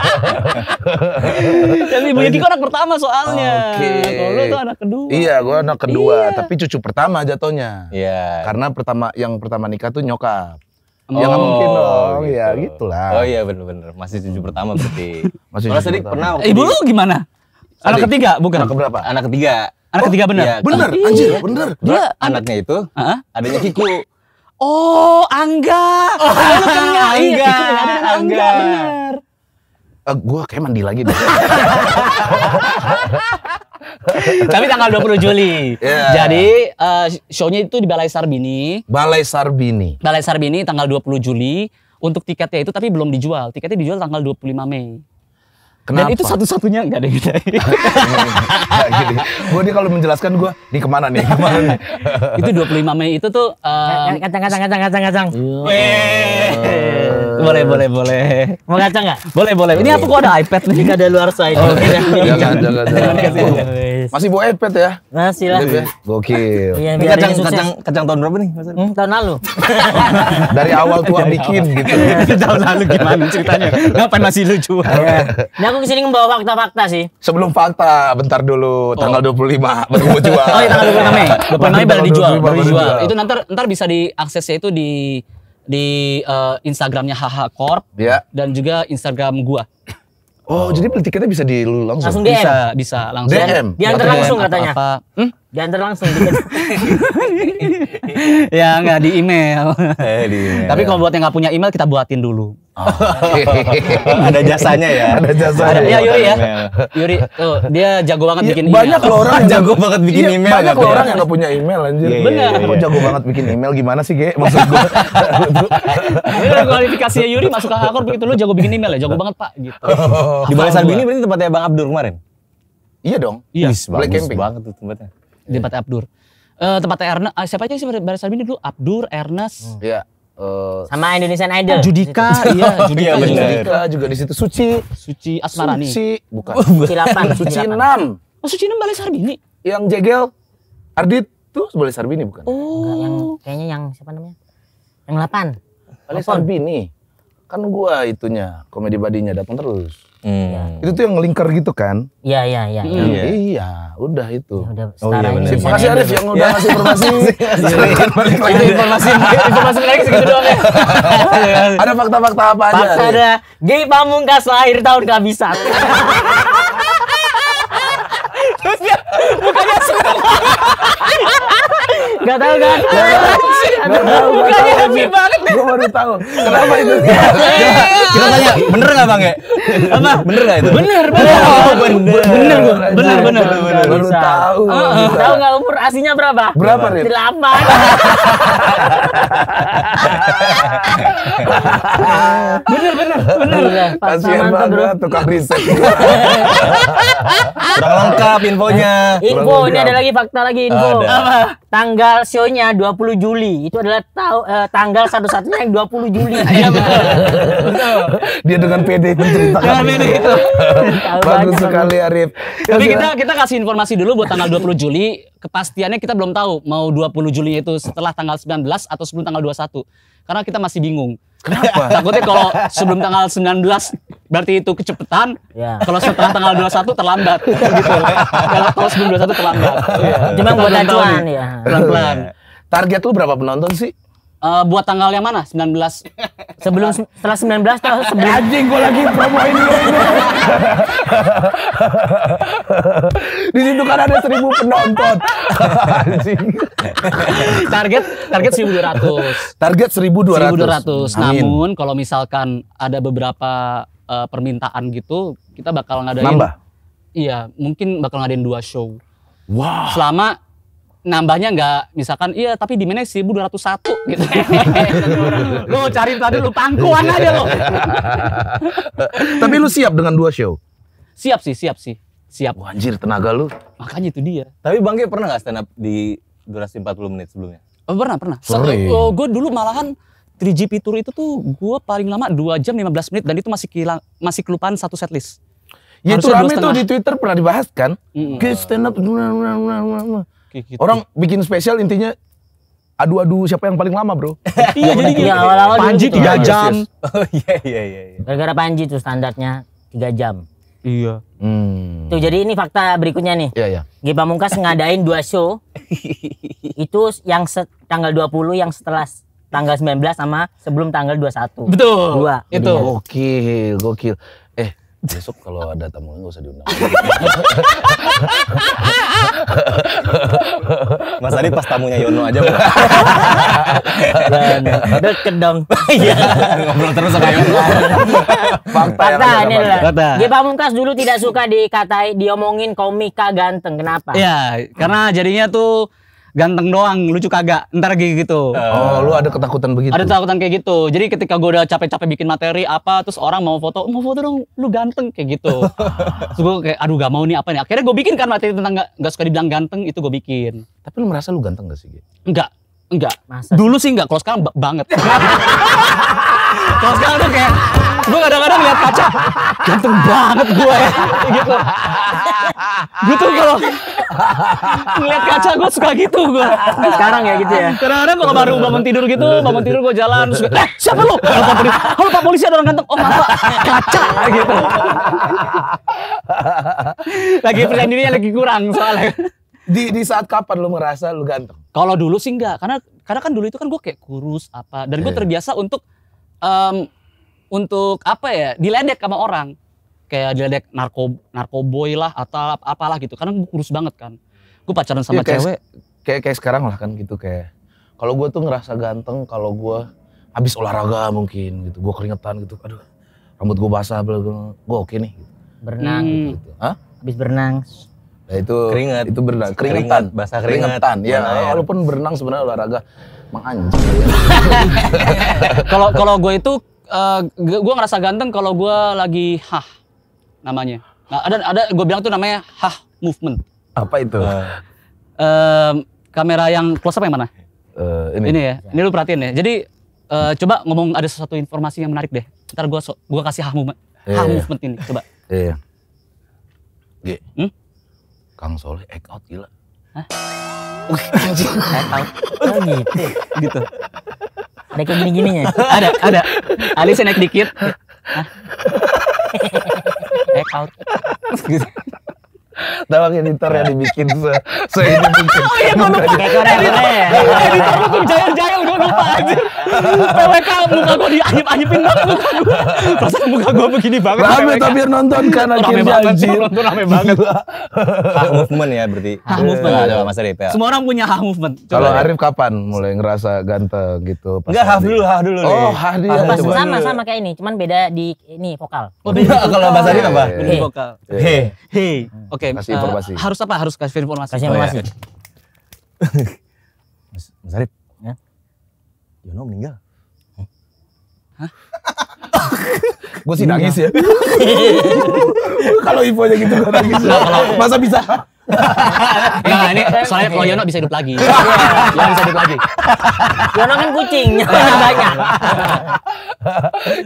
S2: <laughs> Jadi ibunya Kiko anak
S1: pertama soalnya. Oke. Okay. Kalau lu tuh anak
S2: kedua. Iya, gue anak kedua, iya. tapi cucu pertama jatuhnya. Iya. Karena pertama yang pertama nikah tuh nyokap.
S1: Ya, oh. Ya mungkin dong, gitu.
S2: ya gitulah. Oh iya bener-bener, masih cucu pertama berarti. <laughs> masih cucu pertama. pernah. Eh, ibu lu gimana? Anak ketiga bukan? Anak keberapa? Anak
S1: ketiga. Anak oh, ketiga bener? Ya, bener, oh, anjir bener. Dia, anaknya itu, uh-huh. adanya Kiku. Oh, Angga. Oh, kan Angga. Angga. Iya, Angga. Angga. Angga. Bener.
S2: Uh, eh, gue kayak mandi lagi deh. <laughs> Tapi tanggal 20 Juli. Yeah. Jadi
S1: uh, show-nya itu di Balai Sarbini.
S2: Balai Sarbini.
S1: Balai Sarbini tanggal 20 Juli. Untuk tiketnya itu tapi belum dijual. Tiketnya dijual tanggal 25
S2: Mei. Kenapa? Dan itu satu-satunya nggak ada <laughs> gitu. gini. gue nih kalau menjelaskan gue, nih kemana nih? Kemana nih? <laughs> itu 25 Mei itu tuh.
S1: Um, kacang,
S4: kacang, kacang, kacang, kacang.
S2: boleh, boleh, boleh.
S4: Mau kacang nggak?
S1: Boleh, boleh. Ini aku kok ada iPad nih? Gak ada luar saya. Oh, iya.
S2: <laughs> jangan, jangan, jangan. Oh,
S1: masih bawa iPad ya? Masih lah. Ya?
S2: Gokil. Iya, ini kacang, kacang,
S1: kacang tahun berapa nih? Hmm, tahun lalu.
S2: Dari awal tua bikin gitu. Tahun lalu gimana ceritanya? Ngapain masih lucu? Iya. Nah, Aku kesini membawa fakta-fakta sih. Sebelum fakta, bentar dulu. Oh. Tanggal oh. 25 baru mau jual. Oh, iya, tanggal 25 Mei. 25 <laughs> Mei baru dijual, baru dijual. Itu
S1: nanti ntar bisa diaksesnya itu di di uh, Instagramnya HH Corp yeah. dan juga Instagram
S2: gua. Oh, oh, jadi beli tiketnya bisa di langsung. Langsung DM. Bisa, bisa langsung. DM. Diantar langsung katanya. Apa,
S4: apa. Hmm? Diantar langsung. <laughs>
S1: ya nggak di email. Eh, di email. Tapi kalau buat yang nggak punya email kita buatin dulu. Oh. <laughs> ada jasanya ya. Ada jasanya. Ada, ya Yuri ya. Yuri tuh dia jago banget iya, bikin banyak email. Banyak loh orang <laughs> jago banget bikin iya, email. Banyak orang yang nggak punya email anjir. Yeah, iya, Benar. Yeah, yeah. jago banget
S2: bikin email gimana sih, Ge? Maksud
S1: gua. Ini kualifikasinya Yuri masuk ke akor begitu lu jago bikin email ya. Jago banget, Pak gitu. Oh. Di Balai Sarbini berarti
S2: tempatnya Bang Abdur kemarin. Iya dong. Iya. Yes, bagus camping. banget tuh tempatnya di tempat Abdur.
S1: Uh, tempatnya Erna, uh, siapa aja sih Baris Albini dulu? Abdur, Ernest.
S2: Hmm. Iya. Uh, sama
S1: Indonesian Idol. Judika, <laughs> iya, iya,
S2: Judika, iya Judika juga di situ. Suci, Suci Asmarani. Suci, bukan. Suci 8, Suci 6. Oh, Suci 6 Balai Sarbini. Yang Jegel, Ardit tuh balai sarbini bukan? Oh. Enggak, yang kayaknya yang siapa namanya? Yang 8. Balai sarbini, Kan gua itunya, komedi badinya datang terus. Iya. Hmm. Itu tuh yang lingkar gitu kan? Iya iya iya. Hmm. Iya, iya. iya udah itu. Ya, udah oh, iya, bener. Terima kasih Arif yang udah ngasih informasi. Silakan <laughs> iya. iya. lagi. informasi
S4: informasi segitu doang ya. <laughs> ada fakta-fakta apa aja? Fakta ada gay pamungkas lahir tahun kehabisan. Terus <laughs> dia mukanya seneng. Gak tahu kan? Gak tahu.
S2: Gak happy banget. Gue baru tahu. Kenapa itu? Kita iya. tanya, bener nggak bang ya? Apa? Bener nggak itu? Bener, oh, bener. bener. Bener, bener, bener. Baru
S3: tau Tahu
S4: umur aslinya berapa? Berapa nih? Delapan. <laughs>
S3: Bener, bener, bener. Iya,
S2: Kasian banget tukang riset. <laughs> Kurang lengkap infonya. Info, ini ada lagi
S4: fakta lagi info. Apa? Tang tanggal show-nya 20 Juli. Itu adalah tau,
S1: uh, tanggal satu-satunya yang 20 Juli. <laughs> Iya
S2: betul. Dia dengan PD menceritakan. Dengan PD itu. Bagus sekali Arif. Tapi kita
S1: kita kasih informasi dulu buat tanggal 20 Juli kepastiannya kita belum tahu mau 20 Juli itu setelah tanggal 19 atau sebelum tanggal 21. Karena kita masih bingung. Kenapa? <laughs> Takutnya kalau sebelum tanggal 19
S2: berarti itu kecepatan. Ya. Kalau setelah tanggal 21 terlambat gitu. Kalau kalau sebelum 21 terlambat.
S1: Iya. Cuma buat acuan ya. Pelan-pelan.
S2: Target lu berapa penonton sih?
S1: Uh, buat tanggal yang mana? 19 <laughs> sebelum setelah 19 atau <laughs> sebelum anjing gua lagi promo ini.
S2: <laughs> Di situ kan ada 1000 penonton. target target 1200. Target 1200. 1200. Amin. Namun
S1: kalau misalkan ada beberapa uh, permintaan gitu, kita bakal ngadain Nambah. Iya, mungkin bakal ngadain dua show. Wow. Selama nambahnya nggak misalkan iya tapi di mana sih 1201 gitu. Lo <laughs> cari tadi lo pangkuan aja lo.
S2: <laughs> tapi lu siap dengan dua show?
S1: Siap sih, siap sih. Siap. Wah, anjir tenaga lu. Makanya itu dia. Tapi bangke pernah nggak stand up di durasi 40 menit sebelumnya?
S2: Oh, pernah, pernah. Sering. oh, gue
S1: dulu malahan 3GP Tour itu tuh gue paling lama 2 jam 15 menit dan itu masih kilang, masih kelupaan satu setlist.
S2: Ya itu rame tuh di Twitter pernah dibahas kan? Mm -hmm. stand up gitu. Orang bikin spesial intinya adu-adu siapa yang paling lama bro <laughs> iya, iya jadi gini awal-awal Panji tiga jam
S4: oh iya, iya iya iya gara-gara Panji tuh standarnya tiga jam
S3: iya hmm.
S4: tuh jadi ini fakta berikutnya nih iya iya Ge Pamungkas ngadain dua show <laughs> itu yang tanggal 20 yang setelah tanggal 19 sama sebelum tanggal 21 betul dua itu iya.
S2: gokil gokil besok kalau ada tamu nggak usah diundang. Mas Adi pas tamunya Yono aja. Iya. Deket
S4: dong. Iya. Ngobrol terus sama Yono. Fakta, ini lah. Dia Pamungkas dulu tidak suka dikatai diomongin komika ganteng. Kenapa? Iya,
S1: karena jadinya tuh ganteng doang, lucu kagak. Ntar kayak gitu. Oh, lu ada
S2: ketakutan begitu. Ada ketakutan
S1: kayak gitu. Jadi ketika gue udah capek-capek bikin materi apa, terus orang mau foto, mau foto dong, lu ganteng kayak gitu. <laughs> terus gue kayak, aduh gak mau nih apa nih. Akhirnya gue bikin kan materi tentang gak, gak suka dibilang ganteng, itu gue bikin. Tapi lu merasa lu ganteng gak sih? Enggak, enggak. Masa? Dulu sih enggak, kalau sekarang banget. <laughs> kalau sekarang tuh kayak, gue kadang-kadang lihat kaca, ganteng banget gue ya. <laughs> gitu. gue tuh kalau Ngeliat kaca gue suka gitu gue. Sekarang ya gitu ya. Kadang-kadang kalau baru bangun tidur gitu, bangun tidur gue jalan. suka, eh siapa lu? Halo Pak Polisi. Halo Pak Polisi ada orang ganteng. Oh maaf kaca gitu. lagi percaya dirinya lagi kurang soalnya. Di, di saat kapan lu merasa lu ganteng? Kalau dulu sih enggak, karena karena kan dulu itu kan gue kayak kurus apa, dan gue iya. terbiasa untuk um, untuk apa ya diledek sama orang kayak diledek narko narkoboy lah atau apalah gitu karena gue kurus banget kan gue pacaran sama ya, kayak, cewek
S2: kayak kayak sekarang lah kan gitu kayak kalau gue tuh ngerasa ganteng kalau gue habis olahraga mungkin gitu gue keringetan gitu aduh rambut gue basah gue gue oke nih gitu. berenang hmm. gitu, gitu. Hah? habis berenang Nah, itu keringet itu berenang keringetan basah keringetan, keringetan. ya nah, walaupun berenang sebenarnya olahraga menganjing
S1: <laughs> kalau kalau gue itu uh, eh, gue ngerasa ganteng kalau gue lagi hah namanya. Nah, ada ada gue bilang tuh namanya hah movement. Apa itu? Uh, kamera yang close up yang mana? Uh, ini. ini ya, ini lu perhatiin ya. Jadi uh, coba ngomong ada sesuatu informasi yang menarik deh. Ntar gue so, gua kasih hah movement, yeah, hah iya. movement
S2: ini. Coba. Iya. Yeah. Hmm? Kang Soleh act out gila. Hah? Anjing, saya Oh gitu. gitu. Ada kayak gini-gininya? ada, ada. Alisnya naik dikit. <laughs> Hah? back out gitu. <laughs> Tolong editor yang dibikin se se ini mungkin. Oh iya gue lupa. Iya, editor, editor jaya jaya udah gue lupa
S1: aja. PWK muka gue dianyip ayipin banget muka gue. Perasaan muka gue begini banget. Rame tapi nonton kan akhirnya anjir. Nonton rame banget.
S2: Hah movement ya berarti. Hah iya, movement ada Mas Arif ya. Semua orang
S1: punya hah movement. Kalau Arif
S2: kapan mulai ngerasa ganteng gitu? Enggak hah dulu hah dulu. Oh hah dia. Sama sama
S4: kayak ini cuman beda di ini vokal. Oh
S1: beda iya, kalau Mas Arif apa? Di vokal. Hei hei. Oke. Oke. Okay, kasih eh, informasi. harus apa? Harus kasih informasi. Kasih informasi. Oh,
S2: iya. <laughs> Mas, Mas Arif. Ya? Yono meninggal. Hah? gue sih nangis ya. <laughs> <laughs> Kalau info aja gitu gue nangis. Ya. Masa bisa? nah ini soalnya kalau Yono bisa hidup lagi. <laughs>
S1: Yono bisa hidup lagi. Yono kan kucingnya
S2: <laughs> banyak.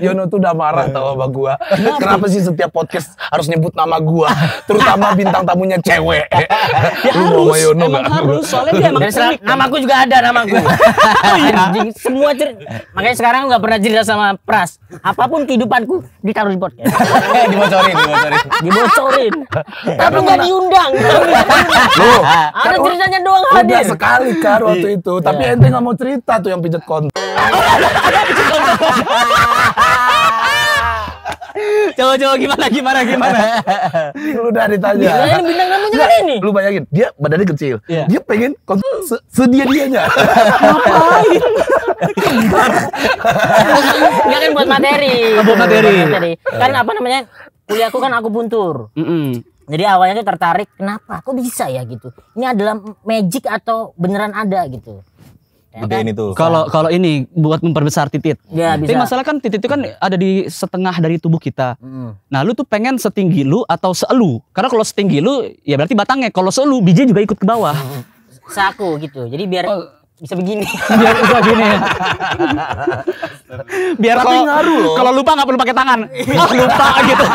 S2: Yono tuh udah marah tau sama gua. Kenapa sih setiap podcast harus nyebut nama gua, terutama bintang tamunya cewek. Ya Lu harus, Yono emang harus. Soalnya dia emang Nama aku juga ada nama gua. <laughs> Oh iya? Anjing, semua
S4: cerita. Makanya sekarang nggak pernah cerita sama Pras. Apapun kehidupanku ditaruh di podcast. dibocorin, dibocorin.
S2: Dibocorin. Tapi nggak diundang ada kan ceritanya doang hadir. Udah sekali kan waktu iya. itu, tapi iya. ente nggak mau cerita tuh yang pijet kontol. Coba coba gimana gimana gimana. lu udah ditanya. Gimana ini bintang namanya kan ini. Lu bayangin, dia badannya kecil. Yeah. Dia pengen se sedia dianya. Ngapain?
S4: Enggak kan buat materi. Buat materi. Kan iya. apa namanya? Kuliahku kan aku buntur. Mm -mm. Jadi awalnya tuh tertarik, kenapa? Kok bisa ya gitu? Ini adalah magic atau beneran ada gitu?
S1: Ya, kan? itu. Kalau kalau ini buat memperbesar titik. Ya, Tapi masalah kan titik itu kan ada di setengah dari tubuh kita. Hmm. Nah, lu tuh pengen setinggi lu atau selu? Karena kalau setinggi lu ya berarti batangnya, kalau selu, biji juga ikut ke bawah. Hmm.
S4: <laughs> Saku gitu. Jadi biar oh bisa begini <laughs> biar bisa
S1: begini ya. <laughs> biar kalau ngaruh kalau lupa nggak perlu pakai tangan Oh, lupa gitu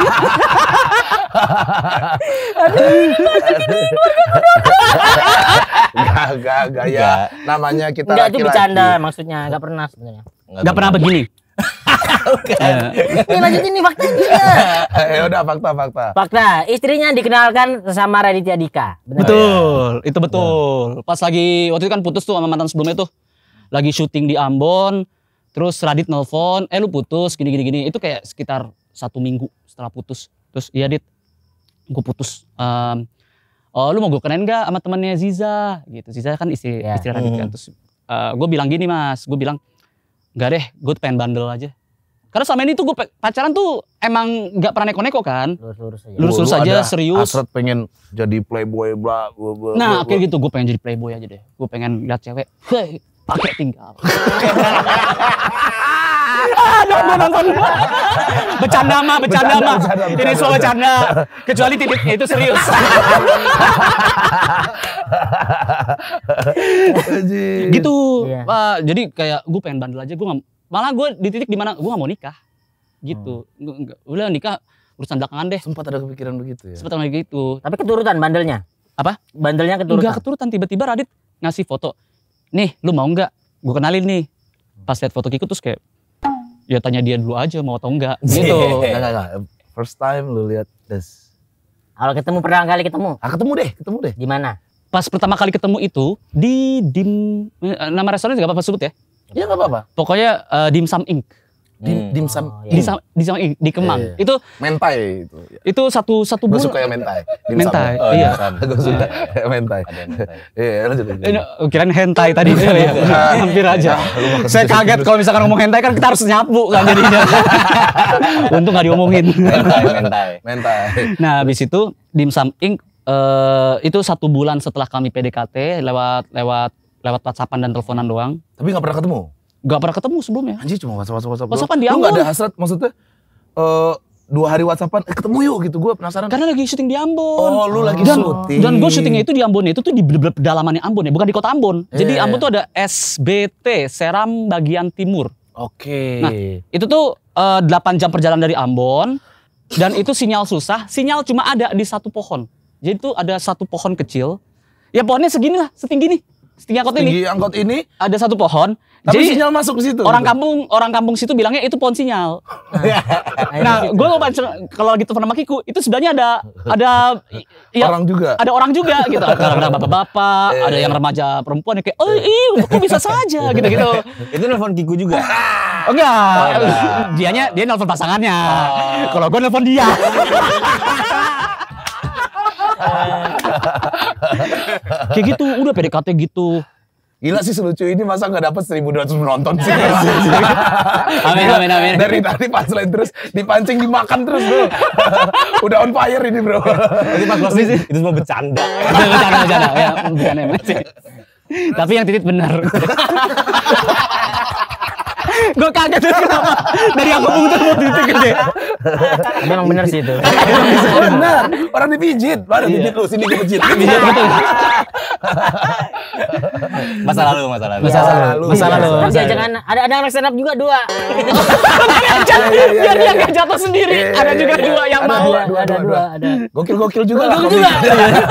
S1: Iya, iya, iya.
S2: gak, gak, gak ya. Namanya kita Enggak itu bercanda maksudnya,
S4: gak pernah sebenarnya.
S2: Gak pernah begini. Ini lanjutin
S4: nih faktanya. ya
S2: eh, udah fakta fakta.
S4: Fakta, istrinya dikenalkan sama Raditya Dika.
S2: Benar ya? betul,
S1: ya? itu betul. Ya. Pas lagi waktu itu kan putus tuh sama mantan sebelumnya tuh. Lagi syuting di Ambon, terus Radit nelpon, "Eh lu putus gini gini gini." Itu kayak sekitar satu minggu setelah putus. Terus, "Iya, Dit, gue putus um, oh lu mau gue kenain gak sama temannya Ziza gitu Ziza kan istri yeah. istri Radit mm. terus uh, eh, gue bilang gini mas gue bilang gak deh gue pengen bandel aja karena selama ini tuh gue pacaran tuh emang gak pernah
S2: neko-neko kan. Lurus-lurus aja. Lurus-lurus aja serius. Asrat pengen jadi playboy bla bla bla. Nah, akhirnya
S1: gitu gue pengen jadi playboy aja deh. Gue pengen lihat cewek, hei, pakai tinggal. <laughs> nonton nonton. Bercanda mah, bercanda mah. Ini semua bercanda. Kecuali titiknya itu serius. gitu. Yeah. Uh, jadi kayak gue pengen bandel aja, gue malah gue di titik dimana gue gak mau nikah gitu hmm. udah nikah urusan belakangan deh sempat ada kepikiran begitu ya sempat ada gitu tapi keturutan bandelnya apa bandelnya keturutan enggak keturutan tiba-tiba Radit ngasih foto nih lu mau nggak gue kenalin nih pas lihat foto Kiko terus kayak ya tanya dia dulu aja mau atau enggak <laughs> gitu. First time lu lihat Des. Kalau ketemu pertama kali ketemu? Ah, ketemu deh, ketemu deh. Di mana? Pas pertama kali ketemu itu di Dim nama restoran nggak apa-apa sebut ya? Iya nggak apa-apa. Pokoknya uh, Dim Sam Ink. Dim, hmm. dimsum di oh, iya. dimsum dimsum di Kemang. Iya, iya. Itu mentai itu. Itu satu satu bulan. Gue suka yang mentai. Dimsum. Mentai. Oh, iya. <laughs> Gue suka mentai. Iya, iya lanjut. Oh, kirain hentai tadi. Iya, iya. <laughs> Ah, Hampir aja. Saya kaget gitu. kalau misalkan ngomong hentai kan kita harus nyapu kan <laughs> jadinya. Untung gak diomongin. Mentai, mentai. Mentai. Nah, habis itu dimsum ink Uh, eh, itu satu bulan setelah kami PDKT lewat lewat lewat WhatsAppan dan teleponan doang. Tapi nggak pernah ketemu? Gak
S2: pernah ketemu sebelumnya. Anjir cuma WhatsApp WhatsApp WhatsApp. WhatsAppan di Ambon. Lu gak ada hasrat maksudnya? Uh, dua hari WhatsAppan, eh, ketemu yuk gitu. Gue penasaran. Karena lagi syuting di Ambon. Oh, lu lagi dan, syuting. Dan gue syutingnya
S1: itu di Ambon itu tuh di pedalamannya Ambon ya, bukan di kota Ambon. Yeah. Jadi iya, Ambon iya. tuh ada SBT, Seram bagian timur. Oke. Okay. Nah, itu tuh uh, eh, 8 jam perjalanan dari Ambon dan itu sinyal susah. Sinyal cuma ada di satu pohon. Jadi tuh ada satu pohon kecil. Ya pohonnya segini lah, setinggi nih. Setinggi angkot setinggi ini. Setinggi angkot ini. Ada satu pohon. Tapi Jadi, sinyal masuk ke situ. Orang gitu? kampung, orang kampung situ bilangnya itu pohon sinyal.
S3: <laughs> nah,
S1: gue gue lupa kalau lagi telepon sama Kiku, itu sebenarnya ada ada ya, orang juga. Ada orang juga gitu. Ada bapak-bapak, iya, ada iya. yang remaja perempuan yang kayak, "Oh, iya, kok bisa saja?" <laughs> gitu-gitu.
S2: itu nelpon Kiku
S1: juga. Oh, enggak. Oh, enggak. nya dia nelpon pasangannya. Oh. Kalau gue nelpon dia. <laughs>
S2: kayak gitu, udah PDKT gitu. Gila sih selucu ini masa nggak dapat 1200 penonton sih. <laughs>
S3: amin amin amin. Dari tadi
S2: pas lain terus dipancing dimakan terus bro. <laughs> Udah on fire ini bro. Jadi pas closing itu semua bercanda. bercanda bercanda oh, ya bercanda ya, sih. <laughs> Tapi yang titik benar.
S1: Gue
S3: kaget
S4: terus kenapa
S1: dari aku putar mau titik gede.
S2: emang benar sih itu. benar. Orang dipijit, baru iya. dipijit lu sini Dipijit betul.
S1: Masa lalu, masa lalu. Masa lalu. Masa lalu. Tapi jangan
S2: ada
S4: ada anak stand up juga dua. Iya,
S1: <laughs> iya, iya, biar dia nggak jatuh sendiri. Ada juga dua
S2: yang mau. Ada dua, ada. Gokil-gokil juga. Gokil juga.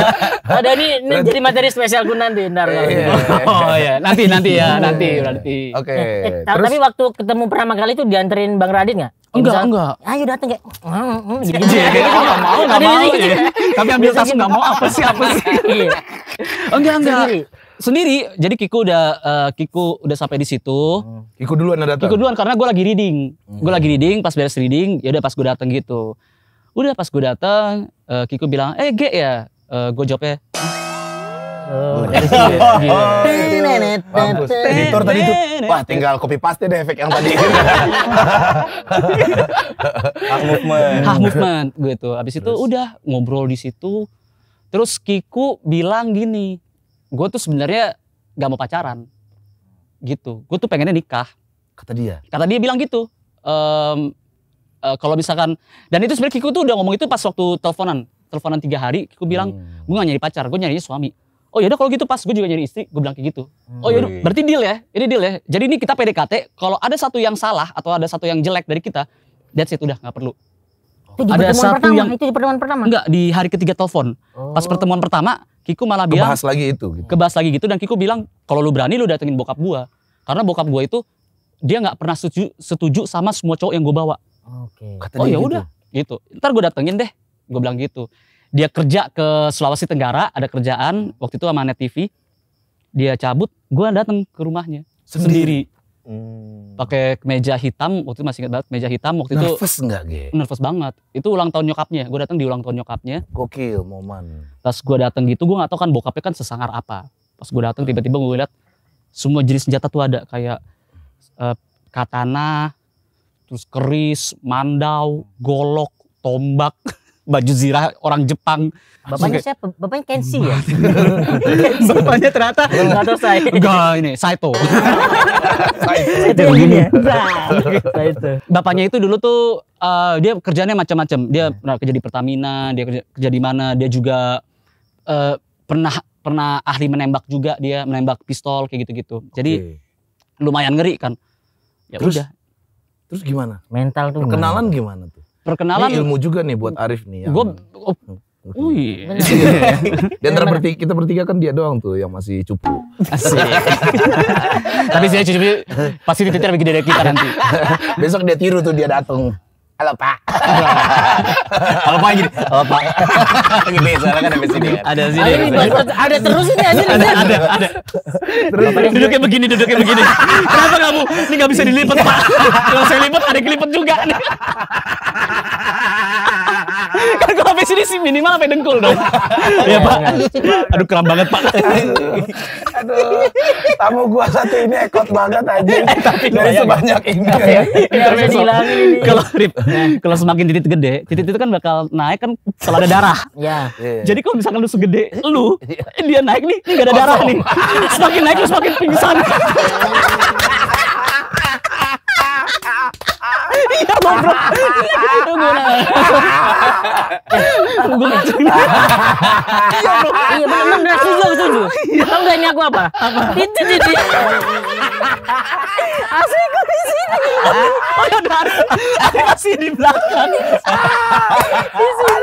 S4: <laughs> Ada ini ini jadi materi spesial gue nanti ntar. Gitu. <laughs>
S2: Oh ya nanti nanti ya, nanti nanti Oke. Eh, eh, tapi
S4: waktu ketemu pertama kali itu dianterin Bang Radit nggak Enggak, enggak. Ya, ayo datang kayak. Hmm, hmm,
S3: hmm. Gitu. Enggak mau, enggak mau. Ya. Tapi ambil tas enggak mau apa sih apa sih?
S1: Enggak, enggak sendiri. Jadi Kiko udah uh, eh, Kiko udah sampai di situ. Hmm. Kiko duluan datang. Kiko duluan karena gue lagi reading. Hmm. Gue lagi reading, pas beres reading, ya udah pas gue datang gitu. Udah pas gue datang, uh, eh, Kiko bilang, "Eh, ge ya." Uh, eh, gue jawabnya,
S2: Oh, Mampus. Iya. Iya. Iya. <laughs> Editor tadi tuh, wah tinggal copy paste deh efek yang tadi. <laughs> Hah movement. Hah movement
S1: gitu. Abis itu udah ngobrol di situ. Terus Kiku bilang gini, gue tuh sebenarnya gak mau pacaran gitu gue tuh pengennya nikah kata dia kata dia bilang gitu um, uh, kalau misalkan dan itu sebenarnya Kiku tuh udah ngomong itu pas waktu teleponan teleponan tiga hari Kiku bilang hmm. gue gak nyari pacar gue nyari suami oh ya udah kalau gitu pas gue juga nyari istri gue bilang kayak gitu hmm. oh yaudah hmm. berarti deal ya ini deal ya jadi ini kita PDKT kalau ada satu yang salah atau ada satu yang jelek dari kita that's it udah nggak perlu itu di ada pertemuan satu pertama, yang itu di pertemuan pertama enggak di hari ketiga telepon oh. pas pertemuan pertama Kiku malah bilang kebahas lagi itu gitu. kebahas lagi gitu dan Kiku bilang kalau lu berani lu datengin bokap gua karena bokap gua itu dia nggak pernah setuju, setuju sama semua cowok yang gua bawa. Oke. Okay. Oh ya gitu. udah, gitu. gitu. Ntar gua datengin deh, gua bilang gitu. Dia kerja ke Sulawesi Tenggara, ada kerjaan waktu itu sama Net TV. Dia cabut, gua datang ke rumahnya sendiri. sendiri. Hmm. Pakai meja hitam, waktu itu masih ingat banget meja hitam waktu nervous itu. Nervous
S2: enggak, Ge? Nervous
S1: banget. Itu ulang tahun nyokapnya. Gue datang di ulang tahun nyokapnya. Gokil momen. Pas gue datang gitu, gue gak tahu kan bokapnya kan sesangar apa. Pas gue datang tiba-tiba gue lihat semua jenis senjata tuh ada kayak uh, katana, terus keris, mandau, golok, tombak. <laughs> baju zirah orang Jepang. Bapaknya Suka,
S4: siapa? Bapaknya Kenshi ya?
S1: Bapaknya <laughs> ternyata enggak tahu Enggak ini Saito. Saito iya, gini ya. Bapaknya itu dulu tuh uh, dia kerjanya macam-macam. Dia pernah kerja di Pertamina, dia kerja, kerja di mana, dia juga uh, pernah pernah ahli menembak juga dia menembak pistol kayak gitu-gitu. Jadi lumayan ngeri kan.
S2: Ya terus, udah. Terus gimana? Mental tuh. Kenalan gimana tuh? perkenalan ini ilmu juga nih buat Arif nih. Yang... Gue oh, hmm. oh iya. <laughs> Dan antara bertiga, kita bertiga kan dia doang tuh yang masih cupu. <laughs> Tapi saya cupu pasti dititir lebih dia dari kita nanti. Besok dia tiru tuh dia datang halo pak halo pak gini halo pak gini suara kan sampai sini ya. ada sini ada, ada, ada terus
S4: ini
S1: ada ada ada, ada. Terus, duduknya begini duduknya begini kenapa kamu ini nggak bisa dilipat pak kalau saya lipat ada kelipat juga nih
S2: kan kalau sampai sini sih minimal sampai dengkul dong. <laughs> Iya, iya Pak. Iya. Aduh kram banget Pak. Aduh. Tamu gua satu ini ekot banget aja. Eh, tapi dari iya, sebanyak ini. Tapi ya. Ini dihilangin
S1: Kalau semakin titik gede, titik itu kan bakal naik kan kalau ada darah.
S3: Ya. Jadi
S1: kalau misalkan lu segede lu, dia naik nih, nggak ada darah nih. Semakin naik lu semakin pingsan. <laughs>
S3: goblok. tunggu gue Tunggu kencing. Iya bro. Iya bener bener setuju setuju.
S4: Tahu gak ini aku apa? Apa? Itu jadi.
S3: Asli gue di sini. Oh ya dari. Aku masih di belakang. Di sini.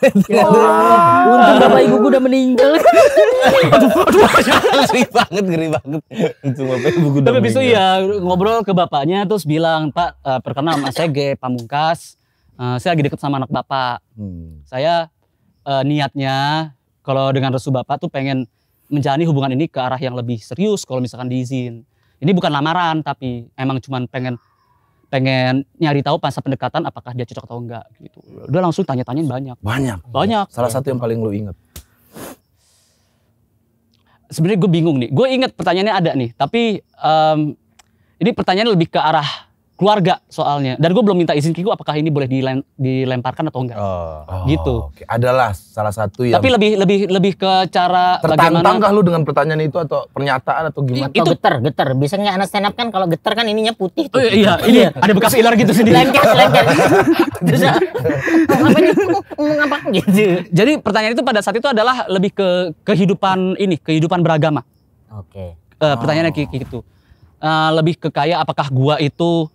S4: Untung bapak ibu udah meninggal.
S1: aduh, aduh, ngeri banget, ngeri
S2: banget. Untung bapak ibu udah Tapi besok ya
S1: ngobrol ke bapaknya terus bilang, Pak, uh, eh, perkenal mas saya Pamungkas. Eh, saya lagi deket sama anak bapak. Hmm. Saya eh, niatnya kalau dengan resu bapak tuh pengen menjalani hubungan ini ke arah yang lebih serius kalau misalkan diizin. Ini bukan lamaran tapi emang cuman pengen pengen nyari tahu pas pendekatan apakah dia cocok atau enggak gitu. Udah langsung tanya-tanyain banyak.
S2: Banyak. Banyak. Salah satu yang paling lu inget. Sebenarnya gue bingung
S1: nih. Gue inget pertanyaannya ada nih, tapi um, ini pertanyaan lebih ke arah keluarga soalnya. Dan gue belum minta izin Kiku apakah ini boleh dilem, dilemparkan atau enggak. Oh, gitu. Okay.
S2: Adalah salah satu yang Tapi
S1: lebih lebih lebih ke cara Tertantang bagaimana kah lu
S2: dengan pertanyaan itu atau
S4: pernyataan atau gimana? Itu atau geter, geter. Biasanya anak stand up kan kalau geter kan ininya putih tuh. Oh, iya, iya. ini iya. ada bekas ilar gitu sendiri. Lengket, lengket.
S1: <laughs> Ah, apa nih? gitu. Jadi pertanyaan itu pada saat itu adalah lebih ke kehidupan ini, kehidupan beragama. Oke. Okay. Uh, eh, pertanyaannya oh. kayak gitu. Uh, lebih ke kaya apakah gua itu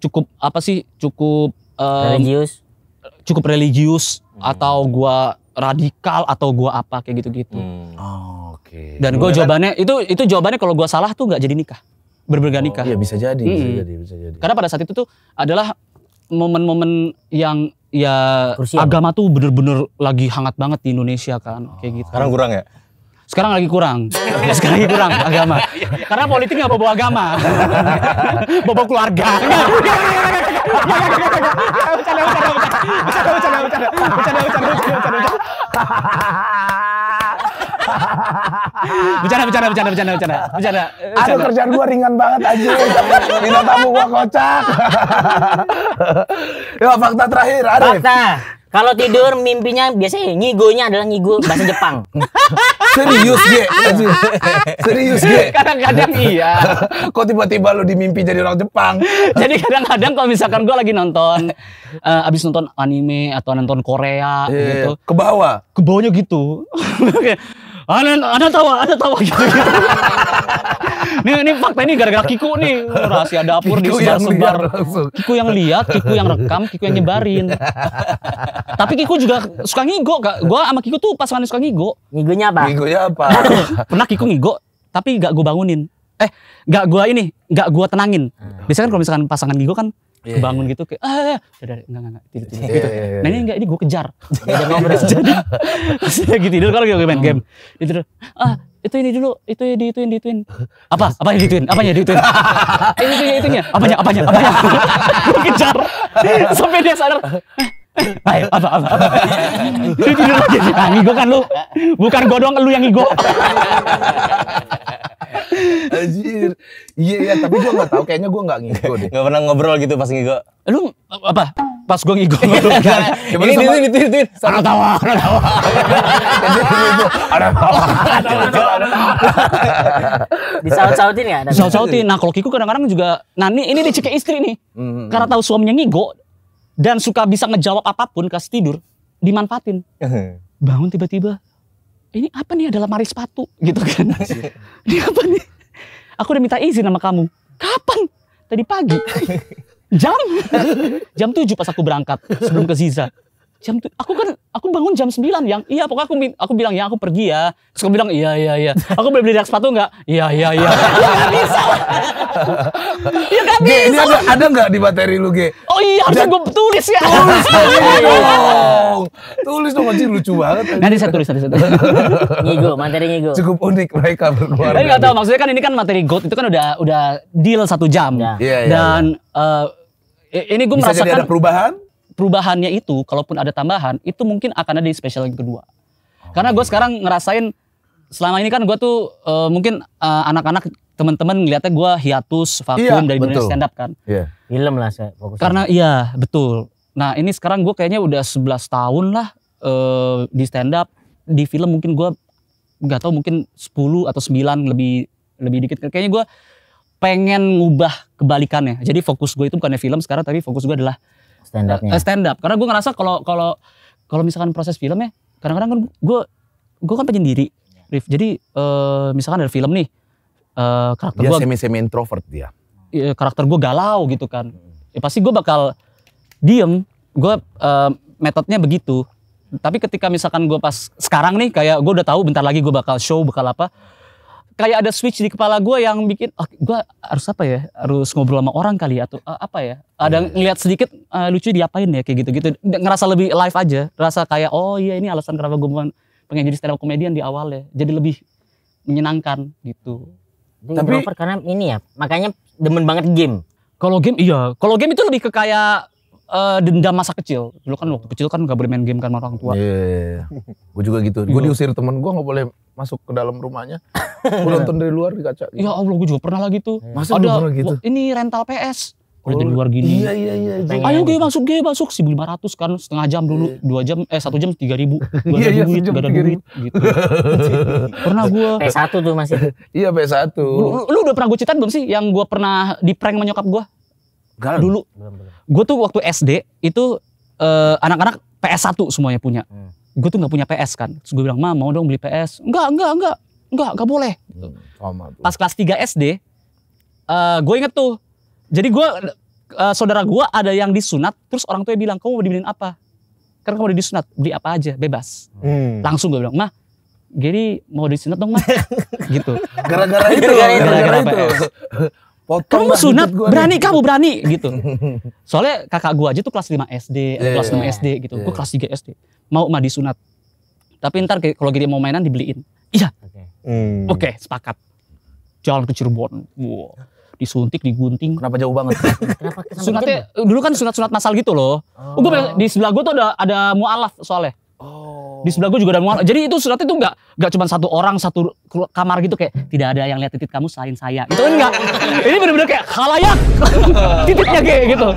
S1: cukup apa sih cukup um, religius cukup religius hmm. atau gua radikal atau gua apa kayak gitu-gitu. Hmm. Oh, Oke. Okay. Dan gua jawabannya itu itu jawabannya kalau gua salah tuh nggak jadi nikah. Berbeda oh, nikah. Oh, iya bisa jadi, hmm. bisa jadi, bisa jadi. Karena pada saat itu tuh adalah momen-momen yang ya agama tuh bener-bener lagi hangat banget di Indonesia kan, oh. kayak gitu. Sekarang kurang ya? sekarang lagi kurang <laughs> sekarang lagi kurang agama karena politik nggak bawa agama <laughs> bawa keluarga
S3: bercanda bercanda bercanda
S1: bercanda bercanda bercanda bercanda aduh kerjaan
S2: gua ringan banget aja minta tamu
S1: gua kocak
S4: <laughs> ya fakta terakhir ada fakta kalau tidur mimpinya
S2: biasanya ngigonya adalah ngigo bahasa Jepang. <laughs> Serius Ge? Serius Ge? Kadang-kadang iya. <laughs> Kok tiba-tiba lu dimimpi jadi orang Jepang? <laughs> jadi
S1: kadang-kadang kalau misalkan gue lagi nonton, uh, abis nonton anime atau nonton Korea yeah, iya. gitu.
S2: Ke bawah? Ke bawahnya gitu
S1: ada ada tawa ada tawa gitu nih ini fakta ini gara-gara Kiku nih rahasia dapur Kiku sebar sebar Kiku yang lihat Kiku yang rekam Kiku yang nyebarin tapi Kiku juga suka ngigo gak gue sama Kiku tuh pasangan suka ngigo ngigonya apa ngigonya apa <laughs> pernah Kiku ngigo tapi gak gue bangunin eh gak gue ini gak gue tenangin hmm. biasanya kan kalau misalkan pasangan ngigo kan yeah. kebangun iya. gitu kayak ah, ah, ah. udah nggak enggak enggak tidur tidur yeah, gitu. Yeah, yeah, nah ini enggak ini gue kejar. <laughs> Jadi gitu tidur kalau gue main game. tidur ah itu ini dulu itu ya diituin diituin apa apa yang dituin? apanya dituin? Eh, ini itu ya itunya apanya apanya apanya <laughs>
S2: gue kejar sampai dia sadar
S1: Ayo, eh, eh, apa, apa, apa.
S2: tidur lagi. Nah, ngigo kan lu. Bukan gue doang, lu yang ngigo. <laughs> <laughs> Anjir. Iya iya, tapi gua gak tau. kayaknya gua gak ngigo deh. Gak pernah ngobrol gitu pas ngigo. Lu apa? Pas gue ngigo iya, iya, iya. Ini ini ini ini ini. Ada
S3: tawa, ada tawa. Ada tawa.
S1: Disaut-sautin ya? Disaut-sautin. Nah kalau Kiko kadang-kadang juga, nah ini, ini dicekik istri nih. Mm-hmm. Karena tahu suaminya ngigo dan suka bisa ngejawab apapun kasih tidur, dimanfaatin. <laughs> Bangun tiba-tiba, ini apa nih ada lemari sepatu gitu kan. Iya. <laughs> ini apa nih? Aku udah minta izin sama kamu. Kapan? Tadi pagi. <laughs> Jam. Jam 7 pas aku berangkat sebelum ke Ziza jam tuh aku kan aku bangun jam 9 yang iya pokoknya aku aku bilang ya aku pergi ya terus aku bilang iya iya iya aku boleh beli rak sepatu nggak
S2: iya iya iya, <laughs> iya nggak bisa
S1: <laughs> ya nggak bisa ini ada
S2: ada nggak di bateri lu ge oh iya harusnya gue tulis ya tulis <laughs> dong tulis dong anjir lucu banget nanti saya tulis nanti saya tulis ngigo materi ngigo cukup unik mereka berdua tapi nggak
S1: tahu maksudnya kan ini kan materi god itu kan udah udah deal satu jam ya. iya, iya, dan eh, ini gue merasakan ada perubahan perubahannya itu kalaupun ada tambahan itu mungkin akan ada di special yang kedua. Karena gue sekarang ngerasain selama ini kan gue tuh uh, mungkin uh, anak-anak teman-teman ngeliatnya gue hiatus vakum iya, dari betul. dunia stand up kan. Iya. Film lah saya fokus. Karena iya betul. Nah ini sekarang gue kayaknya udah 11 tahun lah uh, di stand up. Di film mungkin gue nggak tahu mungkin 10 atau 9 lebih lebih dikit. Kayaknya gue pengen ngubah kebalikannya. Jadi fokus gue itu bukannya film sekarang tapi fokus gue adalah stand upnya eh, stand up karena gue ngerasa kalau kalau kalau misalkan proses film ya kadang-kadang kan gue gue kan penyendiri iya. Rif jadi uh, misalkan ada film nih
S2: uh, karakter gue semi semi introvert dia
S1: ya, karakter gue galau gitu kan hmm. ya pasti gue bakal diem gue uh, metodenya begitu tapi ketika misalkan gue pas sekarang nih kayak gue udah tahu bentar lagi gue bakal show bakal apa kayak ada switch di kepala gue yang bikin oh, ah, gue harus apa ya harus ngobrol sama orang kali ya atau uh, apa ya ada yeah. Iya. ngeliat sedikit uh, lucu diapain ya kayak gitu gitu ngerasa lebih live aja rasa kayak oh iya ini alasan kenapa gue pengen jadi stand up comedian di awal ya jadi lebih menyenangkan gitu tapi karena ini ya makanya demen banget game kalau game iya kalau game itu lebih ke kayak uh, dendam masa kecil. Dulu kan waktu kecil kan gak
S2: boleh main game kan sama orang tua. Iya, yeah, iya. gue juga gitu. Gue iya. diusir temen gue gak boleh masuk ke dalam rumahnya. gue nonton dari luar di kaca. Gitu. Ya Allah gue juga pernah tuh. Yeah. Gitu. Iya. Masa Ada, pernah gitu?
S1: Ini rental PS. Oh, dari luar gini. Iya iya iya. Pengen. Ayo gue masuk gue masuk 1500 kan setengah jam dulu, yeah. dua jam eh satu jam 3000. <laughs> Gak
S2: ada iya, duit, gak ada duit gitu. <laughs> pernah gue P1 tuh masih. iya P1. Lu,
S1: lu, udah pernah gue ceritain belum sih yang gue pernah di prank menyokap gue? Galon. Dulu. Gue tuh waktu SD itu eh, anak-anak uh, PS1 semuanya punya. Hmm. Gue tuh nggak punya PS kan. Terus gue bilang, "Ma, mau dong beli PS." "Enggak, enggak, enggak. Enggak, enggak boleh." Hmm, Pas kelas 3 SD, uh, eh, gue inget tuh. Jadi gue uh, saudara gue ada yang disunat, terus orang tuanya bilang, "Kamu mau dibeliin apa?" Karena kamu udah disunat, beli apa aja, bebas. Hmm. Langsung gue bilang, Ma jadi mau disunat dong, Mah." <laughs> gitu. Gara -gara itu kamu kamu sunat, berani nih. kamu berani <laughs> gitu. Soalnya kakak gua aja tuh kelas 5 SD, yeah, kelas 6 iya, SD gitu. Yeah. Gua kelas 3 SD. Mau mah disunat. Tapi ntar kalau gini mau mainan dibeliin. Iya. Oke, okay. hmm. okay, sepakat. Jalan ke Cirebon. Wow. Disuntik, digunting. Kenapa jauh banget? <laughs> Kenapa Sunatnya dulu kan sunat-sunat masal gitu loh. Oh. Gua di sebelah gua tuh ada ada mualaf soalnya. Oh. Di sebelah gue juga ada mualat. Jadi itu surat itu nggak nggak cuma satu orang satu kamar gitu kayak tidak ada yang lihat titik kamu selain saya. Itu kan enggak. <laughs> Ini bener-bener kayak halayak <laughs> titiknya kayak gitu.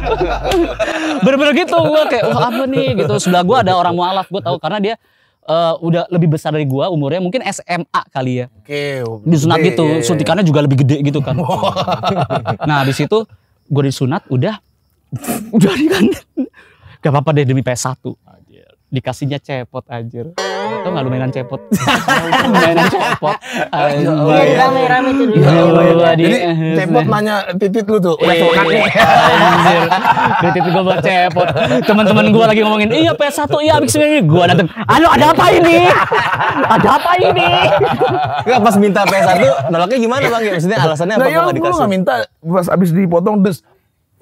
S1: Bener-bener gitu gue kayak wah apa nih gitu. Sebelah gue ada orang mualaf gue tahu karena dia uh, udah lebih besar dari gua umurnya mungkin SMA kali ya.
S2: Oke. Okay, disunat gede, gitu, yeah. suntikannya
S1: juga lebih gede gitu kan. <laughs> nah, di situ gua disunat udah udah kan. Gak apa-apa deh demi PS1 dikasihnya cepot anjir. tuh nggak lu mainan cepot. <laughs> mainan cepot. Iya, iya rame-rame itu dulu. Ya Jadi iya, iya. cepot nanya
S2: titit lu tuh. Udah kan? Anjir. Titit gue buat cepot. Teman-teman gua lagi ngomongin,
S1: iya PS1, iya abis ini. gua dateng,
S3: aduh ada apa ini?
S2: Ada apa ini? Enggak pas minta PS1, nolaknya gimana bang? Maksudnya alasannya apa? Nah, ya, gue nggak minta pas abis dipotong, terus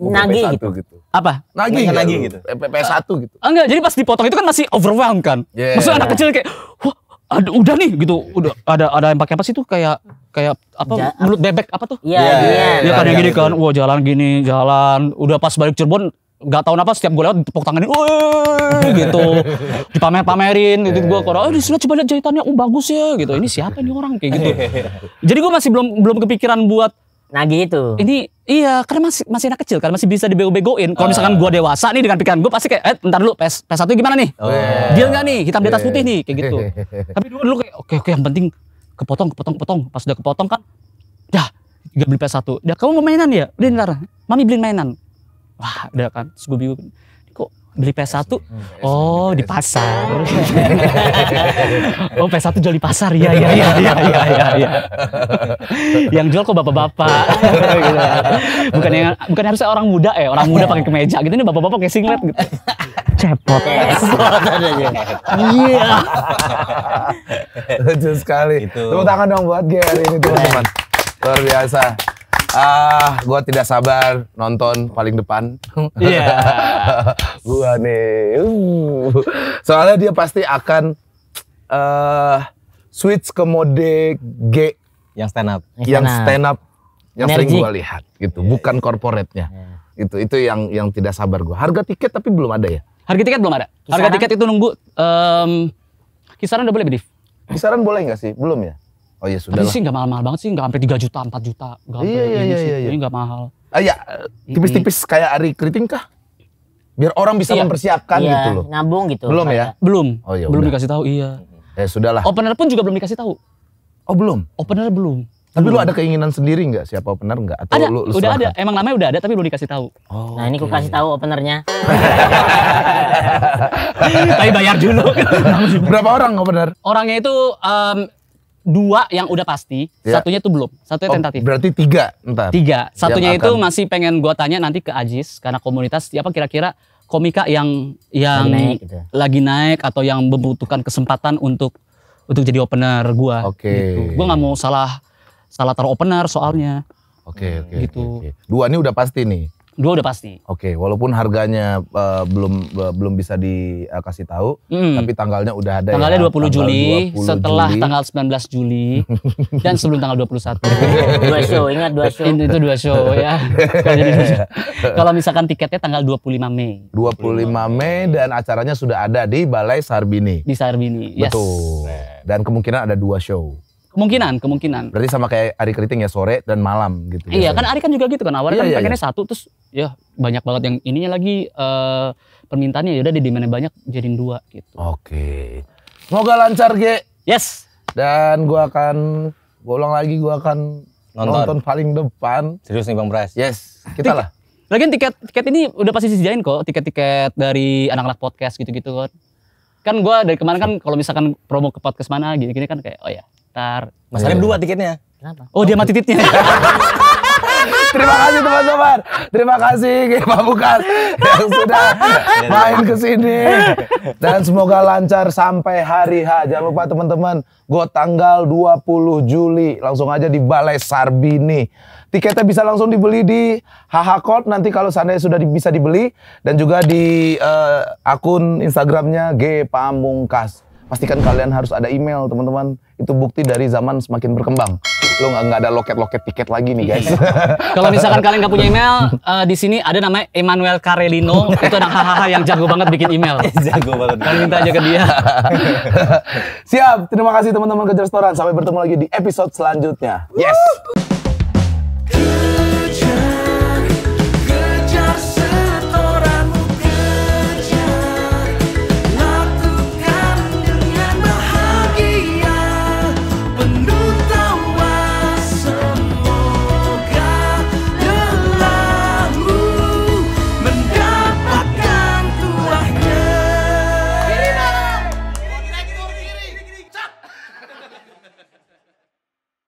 S2: Nagih gitu. gitu apa
S1: nagih ya, nagih gitu
S2: PS1 gitu
S1: enggak jadi pas dipotong itu kan masih overwhelm kan yeah, maksudnya anak kecil kayak wah ada udah nih gitu udah ada ada yang pakai apa sih tuh kayak kayak apa ja mulut bebek apa tuh iya yeah, iya yeah, yeah, kan gini kan wah jalan gini jalan udah pas balik Cirebon nggak tahu apa setiap gue lewat tepuk tanganin <laughs> gitu dipamer-pamerin gitu gue kalo oh eh, disini sini coba lihat jahitannya oh bagus ya gitu ini siapa ini orang kayak gitu <laughs> jadi gue masih belum belum kepikiran buat Nah itu. Ini iya karena masih masih anak kecil kan masih bisa dibego-begoin. Kalau uh. misalkan gua dewasa nih dengan pikiran gua pasti kayak eh ntar dulu PS PS satu gimana nih? Oh, iya. Deal nggak nih hitam di atas iya, iya, putih nih kayak gitu. <laughs> Tapi dulu dulu kayak oke oke yang penting kepotong kepotong kepotong pas udah kepotong kan dah gak beli ps satu dia kamu mau mainan ya? Udah ntar. Mami beli mainan. Wah, udah kan. Terus bingung beli PS1 hmm, oh, oh di pasar oh PS1 jual di pasar ya ya ya ya ya, ya, ya. yang jual kok bapak-bapak bukan yang bukan harusnya orang muda ya orang muda pakai kemeja gitu nih bapak-bapak kayak singlet gitu
S2: cepot iya lucu sekali itu. tepuk tangan dong buat Gary ini teman-teman luar biasa Ah, gua tidak sabar nonton paling depan. Iya. Yeah. <laughs> gue nih. Uh. Soalnya dia pasti akan uh, switch ke mode G. Yang stand up. Yang stand up. Yang Energy. sering gue lihat gitu. Yeah, Bukan korporatnya, corporate Yeah. Itu itu yang yang tidak sabar gua. Harga tiket tapi belum ada ya? Harga
S1: tiket belum ada. Harga tiket itu nunggu. Um, kisaran udah boleh, Bedif?
S2: Kisaran boleh nggak sih? Belum ya? Oh iya sudah. Tapi sih nggak mahal-mahal banget sih,
S1: nggak sampai 3 juta, 4 juta, Gak iya, iya, iya, iya, iya. nggak mahal. Ah, ya, tipis-tipis kayak Ari
S2: Keriting kah? Biar orang bisa iya. mempersiapkan iya, gitu loh. Nabung gitu. Belum ya? Belum. Oh, iya, belum udah. dikasih tahu, iya. Ya sudahlah.
S1: Opener pun juga belum dikasih tahu. Oh belum? Opener belum.
S2: Tapi belum. lu ada keinginan sendiri nggak siapa opener nggak? Atau ada, lu, lu udah ada.
S1: Emang namanya udah ada tapi belum dikasih tahu.
S2: Oh, nah ini okay. ku kasih
S1: tahu openernya.
S2: tapi bayar dulu. Berapa orang opener?
S1: Orangnya itu um, dua yang udah pasti, yeah. satunya tuh belum, satunya oh, tentatif.
S2: Berarti tiga, entar. Tiga, satunya itu akan...
S1: masih pengen gua tanya nanti ke Ajis karena komunitas siapa kira-kira komika yang yang naik, gitu. Ya? lagi naik atau yang membutuhkan kesempatan untuk untuk jadi opener gua. Oke. Okay. Gitu. Gue nggak mau salah salah taruh opener soalnya.
S2: Oke okay, oke. Okay, gitu. Okay, okay. Dua ini udah pasti nih. Dua udah pasti. Oke, okay, walaupun harganya uh, belum uh, belum bisa dikasih uh, tahu, mm. tapi tanggalnya udah ada Tanggalnya ya, 20 Juli, setelah Juli. tanggal
S1: 19 Juli <laughs> dan sebelum tanggal 21. dua show, ingat dua show. Itu, itu dua show <laughs> ya.
S2: Kalau misalkan tiketnya tanggal 25 Mei. 25 Mei dan acaranya sudah ada di Balai Sarbini. Di Sarbini, yes. Betul. Dan kemungkinan ada dua show.
S1: Kemungkinan, kemungkinan.
S2: Berarti sama kayak Ari Keriting ya sore dan malam gitu. Iya, biasanya. kan Ari
S1: kan juga gitu kan awalnya iya, kan iya, pengennya iya. satu terus
S2: ya banyak banget
S1: yang ininya lagi uh, permintaannya ya udah di mana banyak jadiin dua gitu.
S2: Oke. Semoga lancar, Ge. Yes. Dan gua akan bolong lagi gua akan nonton, nonton paling depan. Serius nih Bang Pres. Yes. Kita lah. Lagian tiket tiket
S1: ini udah pasti disediain kok, tiket-tiket dari anak-anak podcast gitu-gitu kan. Kan gua dari kemarin kan kalau misalkan promo ke podcast mana gini-gini kan kayak oh ya, ntar. Mas iya. dua tiketnya. Kenapa? Oh, oh
S2: dia mati titiknya <laughs> Terima kasih teman-teman. Terima kasih Pak Bukas yang sudah main ke sini. Dan semoga lancar sampai hari H. Jangan lupa teman-teman, go tanggal 20 Juli langsung aja di Balai Sarbini. Tiketnya bisa langsung dibeli di HH Code nanti kalau seandainya sudah bisa dibeli dan juga di uh, akun Instagramnya G Pamungkas. Pastikan kalian harus ada email, teman-teman. Itu bukti dari zaman semakin berkembang. Lo nggak ada loket-loket tiket lagi nih, guys. <laughs> Kalau misalkan
S1: kalian nggak punya email, uh, di sini ada namanya Emmanuel Carelino. itu anak hahaha yang jago banget bikin email. <laughs> jago banget. Kalian minta aja ke dia.
S2: <laughs> Siap. Terima kasih teman-teman Kejar Restoran. Sampai bertemu lagi di episode selanjutnya.
S3: Yes.